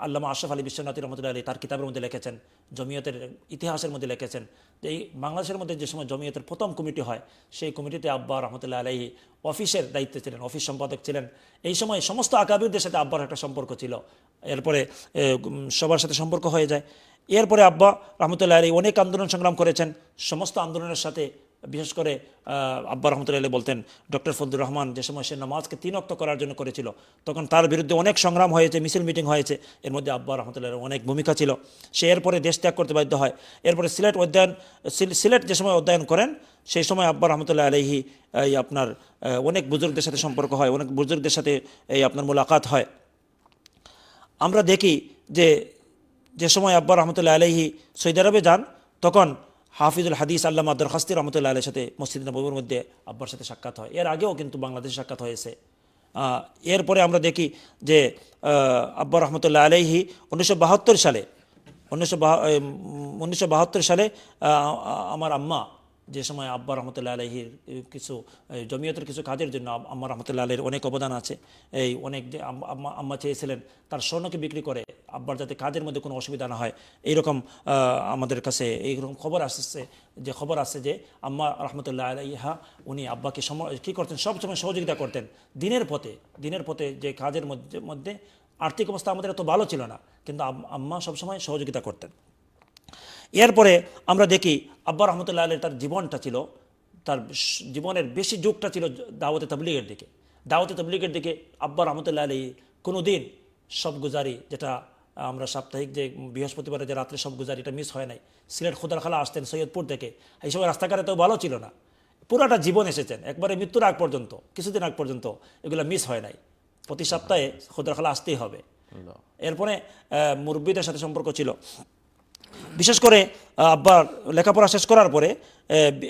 আল্লামা আশরফ আলী বিশ্বনাথী রহমতুল্লাহ আলী তার কিতাবের মধ্যে লিখেছেন জমিয়তের ইতিহাসের মধ্যে লিখেছেন যে এই বাংলাদেশের মধ্যে যে সময় জমিয়তের প্রথম কমিটি হয় সেই কমিটিতে আব্বা রহমতুল্লাহ আলাইহি অফিসের দায়িত্বে ছিলেন অফিস সম্পাদক ছিলেন এই সময় সমস্ত আকাবিরদের সাথে আব্বার একটা সম্পর্ক ছিল এরপরে সবার সাথে সম্পর্ক হয়ে যায় এরপরে আব্বা রহমতুল্লাহ আলী অনেক আন্দোলন সংগ্রাম করেছেন সমস্ত আন্দোলনের সাথে বিশেষ করে আব্বা রহমতুল্লাহ বলতেন ডক্টর ফজলুর রহমান যে সময় সে নামাজকে তিনক্ত করার জন্য করেছিল তখন তার বিরুদ্ধে অনেক সংগ্রাম হয়েছে মিছিল মিটিং হয়েছে এর মধ্যে আব্বা রহমতুল্লাহ অনেক ভূমিকা ছিল সে এরপরে দেশ ত্যাগ করতে বাধ্য হয় এরপরে সিলেট অধ্যয়ন সিলেট যে সময় অধ্যয়ন করেন সেই সময় আব্বা রহমতুল্লাহ আলহি এই আপনার অনেক বুজুর্গদের সাথে সম্পর্ক হয় অনেক বুজুর্গদের সাথে এই আপনার মোলাকাত হয় আমরা দেখি যে যে সময় আব্বা রহমতুল্লাহ আলহি সৌদি আরবে যান তখন হাফিজুল হাদিস আল্লামা হাস্তি রহমতুল্লাহ আলের সাথে মসজিদ নবীর মধ্যে আব্বার সাথে সাক্ষাৎ হয় এর আগেও কিন্তু বাংলাদেশে সাক্ষাৎ হয়েছে এরপরে আমরা দেখি যে আব্বা রহমতুল্লাহ আলহি উনিশশো সালে উনিশশো সালে আমার আম্মা যে সময় আব্বা রহমতুল্লা আলহির কিছু জমিয়তের কিছু কাজের জন্য আম্মা রহমতুল্লা আলহির অনেক অবদান আছে এই অনেক যে আম্মা চেয়েছিলেন তার স্বর্ণকে বিক্রি করে আব্বার যাতে কাজের মধ্যে কোনো অসুবিধা না হয় এইরকম আমাদের কাছে এইরকম খবর আসছে যে খবর আছে যে আম্মা রহমতুল্লাহ আলাইহা উনি আব্বাকে সম কী করতেন সবসময় সহযোগিতা করতেন দিনের পথে দিনের পথে যে কাজের মধ্যে মধ্যে আর্থিক অবস্থা আমাদের এত ভালো ছিল না কিন্তু আম্মা সবসময় সহযোগিতা করতেন এরপরে আমরা দেখি আব্বা রহমতুল্লাহ আলী তার জীবনটা ছিল তার জীবনের বেশি যুগটা ছিল দাওয়াতে তবলিগের দিকে দাওয়াতে তবলিগের দিকে আব্বা রহমতুল্লাহ আলী কোনো দিন সবগুজারি যেটা আমরা সাপ্তাহিক যে বৃহস্পতিবারে যে রাত্রে সবগুজারি এটা মিস হয় নাই সিলেট খুদারখালা আসতেন সৈয়দপুর থেকে এই সময় রাস্তাঘাটে তো ভালো ছিল না পুরাটা জীবন এসেছেন একবারে মৃত্যুর আগ পর্যন্ত কিছুদিন আগ পর্যন্ত এগুলো মিস হয় নাই প্রতি সপ্তাহে খুদারখালা আসতেই হবে এরপরে মুরব্বীদের সাথে সম্পর্ক ছিল বিশেষ করে আব্বার লেখাপড়া শেষ করার পরে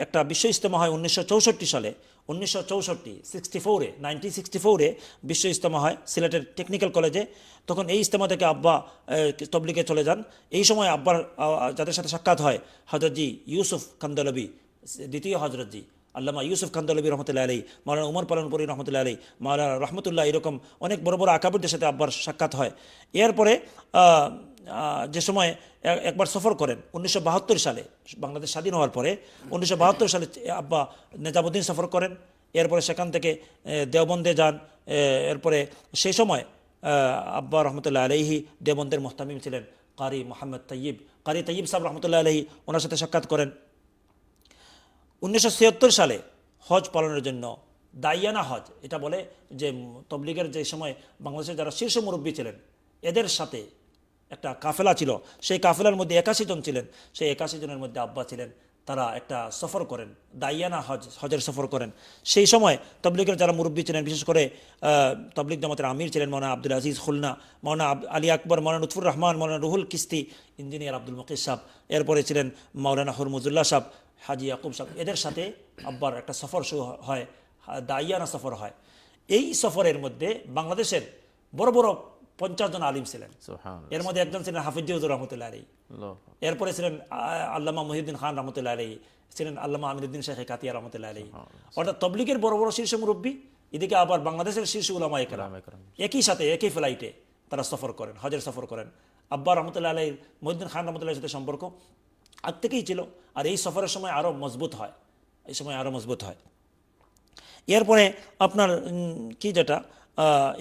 একটা বিশ্ব ইজতেমা হয় উনিশশো সালে উনিশশো চৌষট্টি সিক্সটি ফোরে নাইনটিন সিক্সটি ফোরে বিশ্ব ইজতেমা হয় সিলেটের টেকনিক্যাল কলেজে তখন এই ইজতেমা থেকে আব্বা তবলিকে চলে যান এই সময় আব্বার যাদের সাথে সাক্ষাৎ হয় হজরতজি ইউসুফ খান্দলবি দ্বিতীয় হজরতজি আল্লামা ইউসুফ খান্দলবি রহমতুল্লাহ আলী মাওলানা উমর পালনপুরি রহমতুল্লাহ আলী মাওলানা রহমতুল্লাহ এরকম অনেক বড় বড় আকাবিরদের সাথে আব্বার সাক্ষাৎ হয় এরপরে যে সময় একবার সফর করেন উনিশশো সালে বাংলাদেশ স্বাধীন হওয়ার পরে উনিশশো সালে আব্বা নেজামুদ্দিন সফর করেন এরপরে সেখান থেকে দেওবন্দে যান এরপরে সেই সময় আব্বা রহমতুল্লাহ আলহি দেওবন্দের মোহতামিম ছিলেন কারি মোহাম্মদ তৈয়িব কারি তৈয়িব সাহ রহমতুল্লাহ আলহি ওনার সাথে সাক্ষাৎ করেন উনিশশো সালে হজ পালনের জন্য দাইয়ানা হজ এটা বলে যে তবলিগের যে সময় বাংলাদেশের যারা শীর্ষ মুরব্বী ছিলেন এদের সাথে একটা কাফেলা ছিল সেই কাফেলার মধ্যে একাশি জন ছিলেন সেই একাশি জনের মধ্যে আব্বা ছিলেন তারা একটা সফর করেন দাইয়ানা হজ হজের সফর করেন সেই সময় তবলিগের যারা মুরব্বী ছিলেন বিশেষ করে তবলিগ জামাতের আমির ছিলেন মৌনা আব্দুল আজিজ খুলনা মৌনা আলী আকবর মৌলানা নুতফুর রহমান মৌলানা রুহুল কিস্তি ইঞ্জিনিয়ার আব্দুল মকির সাহ এরপরে ছিলেন মৌলানা হরমুজুল্লাহ সাহ হাজি ইয়াকুব সাহ এদের সাথে আব্বার একটা সফর শুরু হয় দাইয়ানা সফর হয় এই সফরের মধ্যে বাংলাদেশের বড় বড় পঞ্চাশ জন আলিম ছিলেন এর মধ্যে একজন ছিলেন হাফিজুর রহমতুল্লাহ আলী এরপরে ছিলেন আল্লামা মহিউদ্দিন খান রহমতুল্লাহ আলী ছিলেন আল্লামা আমিরুদ্দিন শেখ কাতিয়া রহমতুল্লাহ আলী অর্থাৎ তবলিগের বড় বড় শীর্ষ মুরব্বী এদিকে আবার বাংলাদেশের শীর্ষ উলামা একরাম একই সাথে একই ফ্লাইটে তারা সফর করেন হজের সফর করেন আব্বা রহমতুল্লাহ আলীর মহিউদ্দিন খান রহমতুল্লাহ সাথে সম্পর্ক আগ থেকেই ছিল আর এই সফরের সময় আরও মজবুত হয় এই সময় আরও মজবুত হয় এরপরে আপনার কি যেটা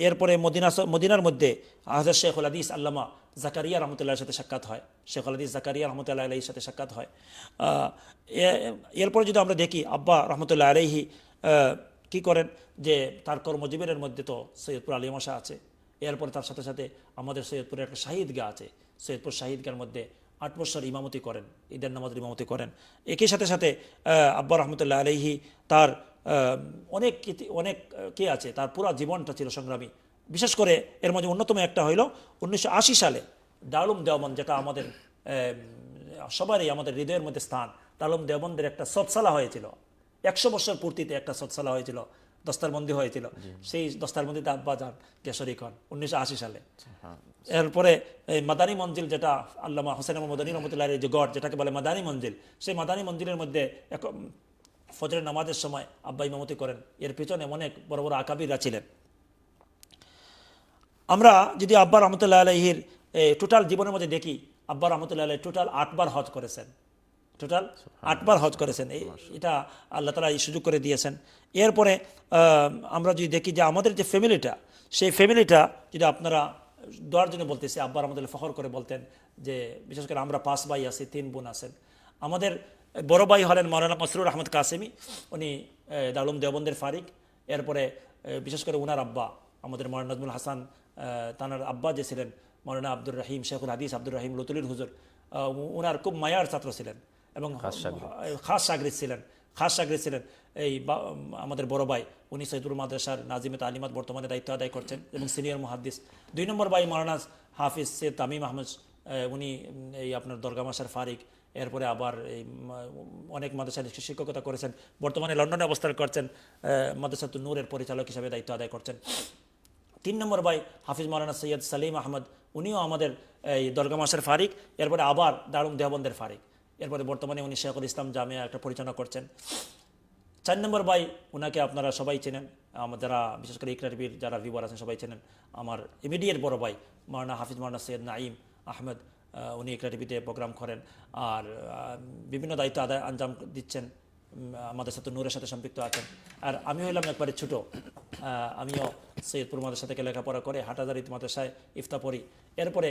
এরপরে মদিনা মদিনার মধ্যে হাজার শেখ হাদিস আল্লামা জাকারিয়া রহমতুল্লাহর সাথে সাক্ষাৎ হয় শেখ হাদিস জাকারিয়া রহমতুল্লাহ আলহির সাথে সাক্ষাৎ হয় এরপরে যদি আমরা দেখি আব্বা রহমতুল্লাহ আলহি কি করেন যে তার কর্মজীবনের মধ্যে তো সৈয়দপুর আলী মশা আছে এরপরে তার সাথে সাথে আমাদের সৈয়দপুরে একটা শাহিদগা আছে সৈয়দপুর গার মধ্যে আট বছর ইমামতি করেন ঈদের নামাজের ইমামতি করেন একই সাথে সাথে আব্বা রহমতুল্লাহ আলহি তার অনেক অনেক কে আছে তার পুরো জীবনটা ছিল সংগ্রামী বিশেষ করে এর মধ্যে অন্যতম একটা হইল উনিশশো সালে ডালুম দেওয়ান যেটা আমাদের সবারই আমাদের হৃদয়ের মধ্যে স্থান দারুম দেওবন্দের একটা সৎসালা হয়েছিল একশো বছর পূর্তিতে একটা সৎসালা হয়েছিল দস্তারবন্দি হয়েছিল সেই দস্তারবন্দিতে আব্বা যান কেশরী খান উনিশশো সালে এরপরে এই মাদানী মঞ্জিল যেটা আল্লামা হোসেন মদানী রহমতুল্লাহ যে গড় যেটাকে বলে মাদানী মঞ্জিল সেই মাদানী মঞ্জিলের মধ্যে ফজরের নামাজের সময় আব্বা ইমামতি করেন এর পেছনে অনেক বড় বড় আকাবিরা ছিলেন আমরা যদি আব্বা রহমতুল্লাহ আলহির টোটাল জীবনের মধ্যে দেখি আব্বা রহমতুল্লাহ আলহ টোটাল আটবার হজ করেছেন টোটাল আটবার হজ করেছেন এটা আল্লাহ তালা এই সুযোগ করে দিয়েছেন এরপরে আমরা যদি দেখি যে আমাদের যে ফ্যামিলিটা সেই ফ্যামিলিটা যদি আপনারা দেওয়ার জন্য বলতেছি আব্বা আমাদের ফখর করে বলতেন যে বিশেষ করে আমরা পাঁচ ভাই আছি তিন বোন আছেন আমাদের বড় ভাই হলেন মৌলানা মসরুর আহমদ কাসেমি উনি দারুম দেওবন্দের ফারিক এরপরে বিশেষ করে উনার আব্বা আমাদের মৌলানা নজমুল হাসান তানার আব্বা যে ছিলেন মৌলানা আব্দুর রাহিম শেখুল হাদিস আব্দুর রাহিম লতুলির হুজুর উনার খুব মায়ার ছাত্র ছিলেন এবং খাস সাগরিদ ছিলেন খাস সাগরিদ ছিলেন এই আমাদের বড় ভাই উনি সৈদুল মাদ্রাসার নাজিমে আলিমাদ বর্তমানে দায়িত্ব আদায় করছেন এবং সিনিয়র মহাদিস দুই নম্বর ভাই মৌলানা হাফিজ সে তামিম আহমদ উনি এই আপনার দরগা মাসার ফারিক এরপরে আবার এই অনেক মাদ্রাসার শিক্ষকতা করেছেন বর্তমানে লন্ডনে অবস্থান করছেন মাদ্রাসাতুল নূরের পরিচালক হিসাবে দায়িত্ব আদায় করছেন তিন নম্বর ভাই হাফিজ মৌলানা সৈয়দ সালিম আহমদ উনিও আমাদের এই দর্গা মাসের ফারিক এরপরে আবার দারুম দেহবন্দের ফারিক এরপরে বর্তমানে উনি শেখুল ইসলাম জামিয়া একটা পরিচালনা করছেন চার নম্বর ভাই ওনাকে আপনারা সবাই চেনেন আমার যারা বিশেষ করে ইকরারবির যারা ভিউয়ার আছেন সবাই চেনেন আমার ইমিডিয়েট বড় ভাই মারানা হাফিজ মারানা সৈয়দ নাইম আহমেদ উনি একরা টিভিতে প্রোগ্রাম করেন আর বিভিন্ন দায়িত্ব আদায় আঞ্জাম দিচ্ছেন আমাদের সাথে নূরের সাথে সম্পৃক্ত আছেন আর আমি হইলাম একবারে ছোটো আমিও সৈয়দপুর মাদ্রাসা থেকে লেখাপড়া করে হাটাজারি মাদ্রাসায় ইফতা পড়ি এরপরে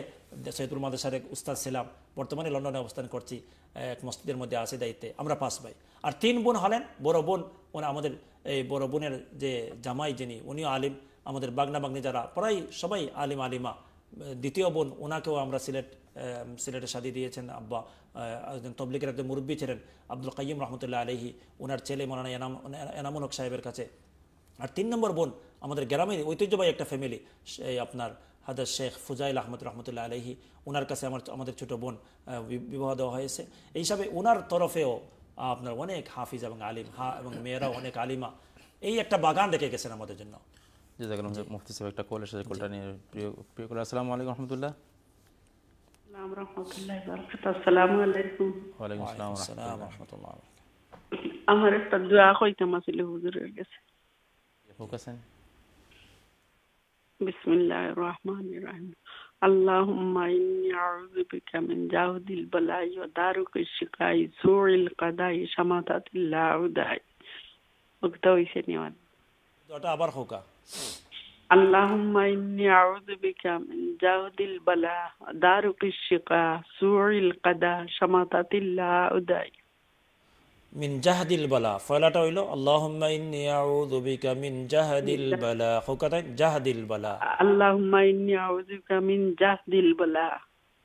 সৈয়দপুর মাদ্রাসার এক উস্তাদ ছিলাম বর্তমানে লন্ডনে অবস্থান করছি এক মসজিদের মধ্যে আছে দায়িত্বে আমরা পাস ভাই আর তিন বোন হলেন বড় বোন ওনা আমাদের এই বড় বোনের যে জামাই যিনি উনিও আলিম আমাদের বাগনা বাগনি যারা প্রায় সবাই আলিম আলিমা দ্বিতীয় বোন ওনাকেও আমরা সিলেট সিলেটে সাজিয়ে দিয়েছেন আব্বা একজন তবলিকের একজন মুরব্বী ছিলেন আব্দুল কাইম রহমতুল্লাহ আলহি ওনার ছেলে মনে এনাম এনামুল সাহেবের কাছে আর তিন নম্বর বোন আমাদের গ্রামের ঐতিহ্যবাহী একটা ফ্যামিলি সেই আপনার হাদার শেখ ফুজাইল আহমদ রহমতুল্লাহ আলহি ওনার কাছে আমার আমাদের ছোটো বোন বিবাহ দেওয়া হয়েছে এই হিসাবে ওনার তরফেও আপনার অনেক হাফিজ এবং আলিম হা এবং মেয়েরাও অনেক আলিমা এই একটা বাগান রেখে গেছেন আমাদের জন্য মুফতি সাহেব একটা কল এসেছে কলটা নিয়ে প্রিয় প্রিয় কল আসসালামু আলাইকুম রহমতুল্লাহ السلام ورحمة الله وبركاته السلام عليكم وعليكم السلام ورحمة الله وبركاته أمر الدعاء أخوي تماس اللي هو زر القسن بسم الله الرحمن الرحيم اللهم إني أعوذ بك من جهد البلاء ودارك الشقاء سوء القضاء شماتات الله عداء وقتوي سنوات دعاء أبرخوكا اللهم إني أعوذ بك من جود البلاء دارك الشقاء سوء القضاء شماتة الله أدعي মিন জাহাদিল বালা ফয়লাটা হইল আল্লাহুম্মা ইন্নী আউযু বিকা মিন জাহাদিল বালা হুকাতা জাহাদিল বালা আল্লাহুম্মা ইন্নী আউযু বিকা মিন জাহাদিল বালা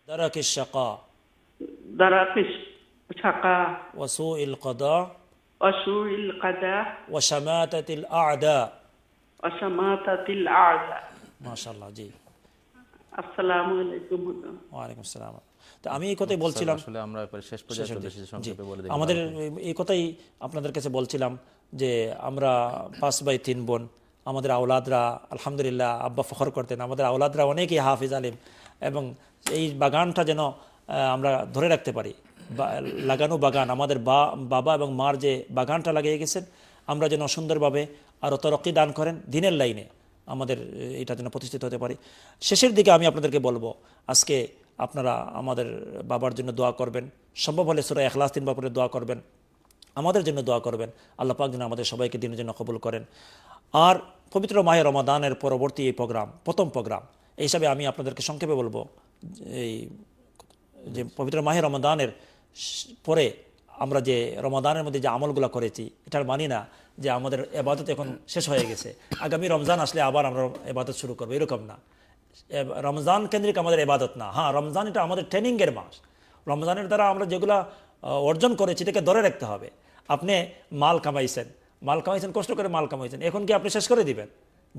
দারাকিস শাকা দারাকিস শাকা ওয়া সুইল কাদা ওয়া সুইল কাদা ওয়া শামাতাতিল আ'দা আমাদের এই কথাই আপনাদের কাছে বলছিলাম যে আমরা পাঁচ বাই তিন বোন আমাদের আলহামদুলিল্লাহ আব্বা ফখর করতেন আমাদের আওলাদরা অনেকই হাফিজ আলিম এবং এই বাগানটা যেন আমরা ধরে রাখতে পারি লাগানো বাগান আমাদের বাবা এবং মার যে বাগানটা লাগিয়ে গেছেন আমরা যেন সুন্দরভাবে আরও তরক্কি দান করেন দিনের লাইনে আমাদের এটা যেন প্রতিষ্ঠিত হতে পারি শেষের দিকে আমি আপনাদেরকে বলবো আজকে আপনারা আমাদের বাবার জন্য দোয়া করবেন সম্ভব হলে সুরা এখলাস তিন বাপুরের দোয়া করবেন আমাদের জন্য দোয়া করবেন আল্লাহ পাক যেন আমাদের সবাইকে দিনের জন্য কবুল করেন আর পবিত্র মায়ের রমাদানের পরবর্তী এই প্রোগ্রাম প্রথম প্রোগ্রাম এই হিসাবে আমি আপনাদেরকে সংক্ষেপে বলবো এই যে পবিত্র মাহের রমাদানের পরে আমরা যে রমাদানের মধ্যে যে আমলগুলো করেছি এটার মানি না যে আমাদের এবাদত এখন শেষ হয়ে গেছে আগামী রমজান আসলে আবার আমরা এবাদত শুরু করবো এরকম না রমজান কেন্দ্রিক আমাদের এবাদত না হ্যাঁ রমজান এটা আমাদের ট্রেনিংয়ের মাস রমজানের দ্বারা আমরা যেগুলো অর্জন করেছি এটাকে ধরে রাখতে হবে আপনি মাল কামাইছেন মাল কামাইছেন কষ্ট করে মাল কামাইছেন এখন কি আপনি শেষ করে দিবেন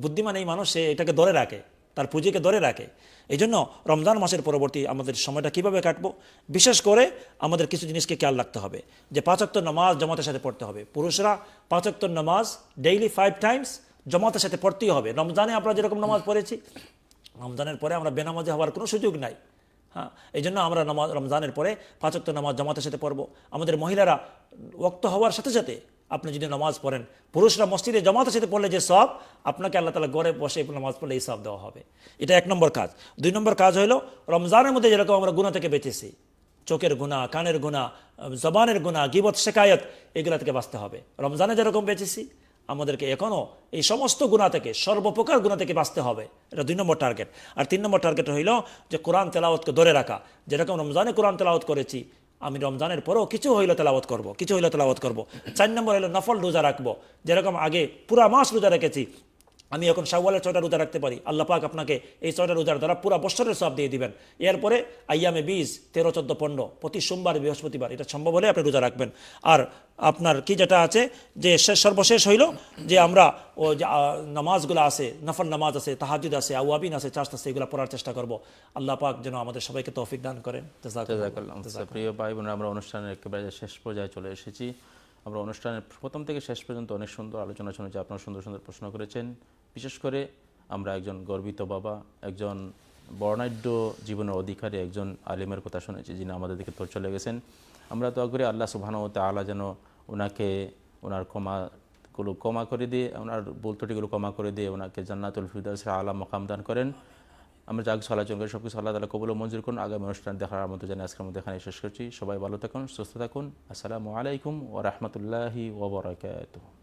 বুদ্ধিমান এই মানুষ সে এটাকে ধরে রাখে তার পুঁজিকে ধরে রাখে এই জন্য রমজান মাসের পরবর্তী আমাদের সময়টা কিভাবে কাটবো বিশেষ করে আমাদের কিছু জিনিসকে খেয়াল রাখতে হবে যে পাঁচক্ত নামাজ জমাতের সাথে পড়তে হবে পুরুষরা পাঁচক্ত নামাজ ডেইলি ফাইভ টাইমস জমাতের সাথে পড়তেই হবে রমজানে আমরা যেরকম নামাজ পড়েছি রমজানের পরে আমরা বেনামাজে হওয়ার কোনো সুযোগ নাই হ্যাঁ এই জন্য আমরা নামাজ রমজানের পরে পাঁচক্ত নামাজ জমাতের সাথে পড়বো আমাদের মহিলারা ওক্ত হওয়ার সাথে সাথে আপনি যদি নামাজ পড়েন পুরুষরা মসজিদে জমাতের সাথে পড়লে যে সব আপনাকে আল্লাহ তালা গড়ে বসে নামাজ পড়লে এই সব দেওয়া হবে এটা এক নম্বর কাজ দুই নম্বর কাজ হলো রমজানের মধ্যে যেরকম আমরা গুণা থেকে বেঁচেছি চোখের গুণা কানের গুণা জবানের গুণা গিবত শেখায়ত এগুলা থেকে বাঁচতে হবে রমজানে যেরকম বেঁচেছি আমাদেরকে এখনও এই সমস্ত গুণা থেকে সর্বপ্রকার গুণা থেকে বাঁচতে হবে এটা দুই নম্বর টার্গেট আর তিন নম্বর টার্গেট হইল যে কোরআন তেলাওয়াতকে ধরে রাখা যেরকম রমজানে কোরআন তেলাওয়াত করেছি আমি রমজানের পরেও কিছু হইলো তেলাবত করব। কিছু হইলো তেলাবত করব। চার নম্বর হইলে নফল রোজা রাখবো যেরকম আগে পুরা মাস রোজা রেখেছি আমি এখন শাওয়ালের ছয়টা রোজা রাখতে পারি আল্লাহ পাক আপনাকে এই ছয়টা রোজার দ্বারা পুরো বছরের সব দিয়ে দিবেন এরপরে আইয়ামে বিশ তেরো চোদ্দো পণ্য প্রতি সোমবার বৃহস্পতিবার এটা সম্ভব হলে আপনি রোজা রাখবেন আর আপনার কি যেটা আছে যে শেষ সর্বশেষ হইল যে আমরা ও যে নামাজগুলো আছে নফর নামাজ আছে তাহাজুদ আছে আওয়াবিন আছে চাষ আছে এগুলো পড়ার চেষ্টা করব আল্লাহ পাক যেন আমাদের সবাইকে তৌফিক দান করেন প্রিয় ভাই বোন আমরা অনুষ্ঠানের একেবারে শেষ পর্যায়ে চলে এসেছি আমরা অনুষ্ঠানের প্রথম থেকে শেষ পর্যন্ত অনেক সুন্দর আলোচনা শুনেছি আপনারা সুন্দর সুন্দর প্রশ্ন করেছেন বিশেষ করে আমরা একজন গর্বিত বাবা একজন বর্ণাঢ্য জীবনের অধিকারী একজন আলিমের কথা শুনেছি যিনি আমাদের দিকে তোর চলে গেছেন আমরা তো করি আল্লাহ সুবাহানু তালা যেন ওনাকে ওনার গুলো কমা করে দিয়ে ওনার বলতটিগুলো কমা করে দিয়ে ওনাকে জান্নাতুল ফিরদাসরা আলা মকাম দান করেন আমরা যা কিছু আলোচনা করি সব কিছু আল্লাহ তালা কবুল মঞ্জুর করুন আগামী অনুষ্ঠান দেখার মতো জানি আজকের মধ্যে এখানে শেষ করছি সবাই ভালো থাকুন সুস্থ থাকুন আসসালামু আলাইকুম ও রহমতুল্লাহি ওবরাকাত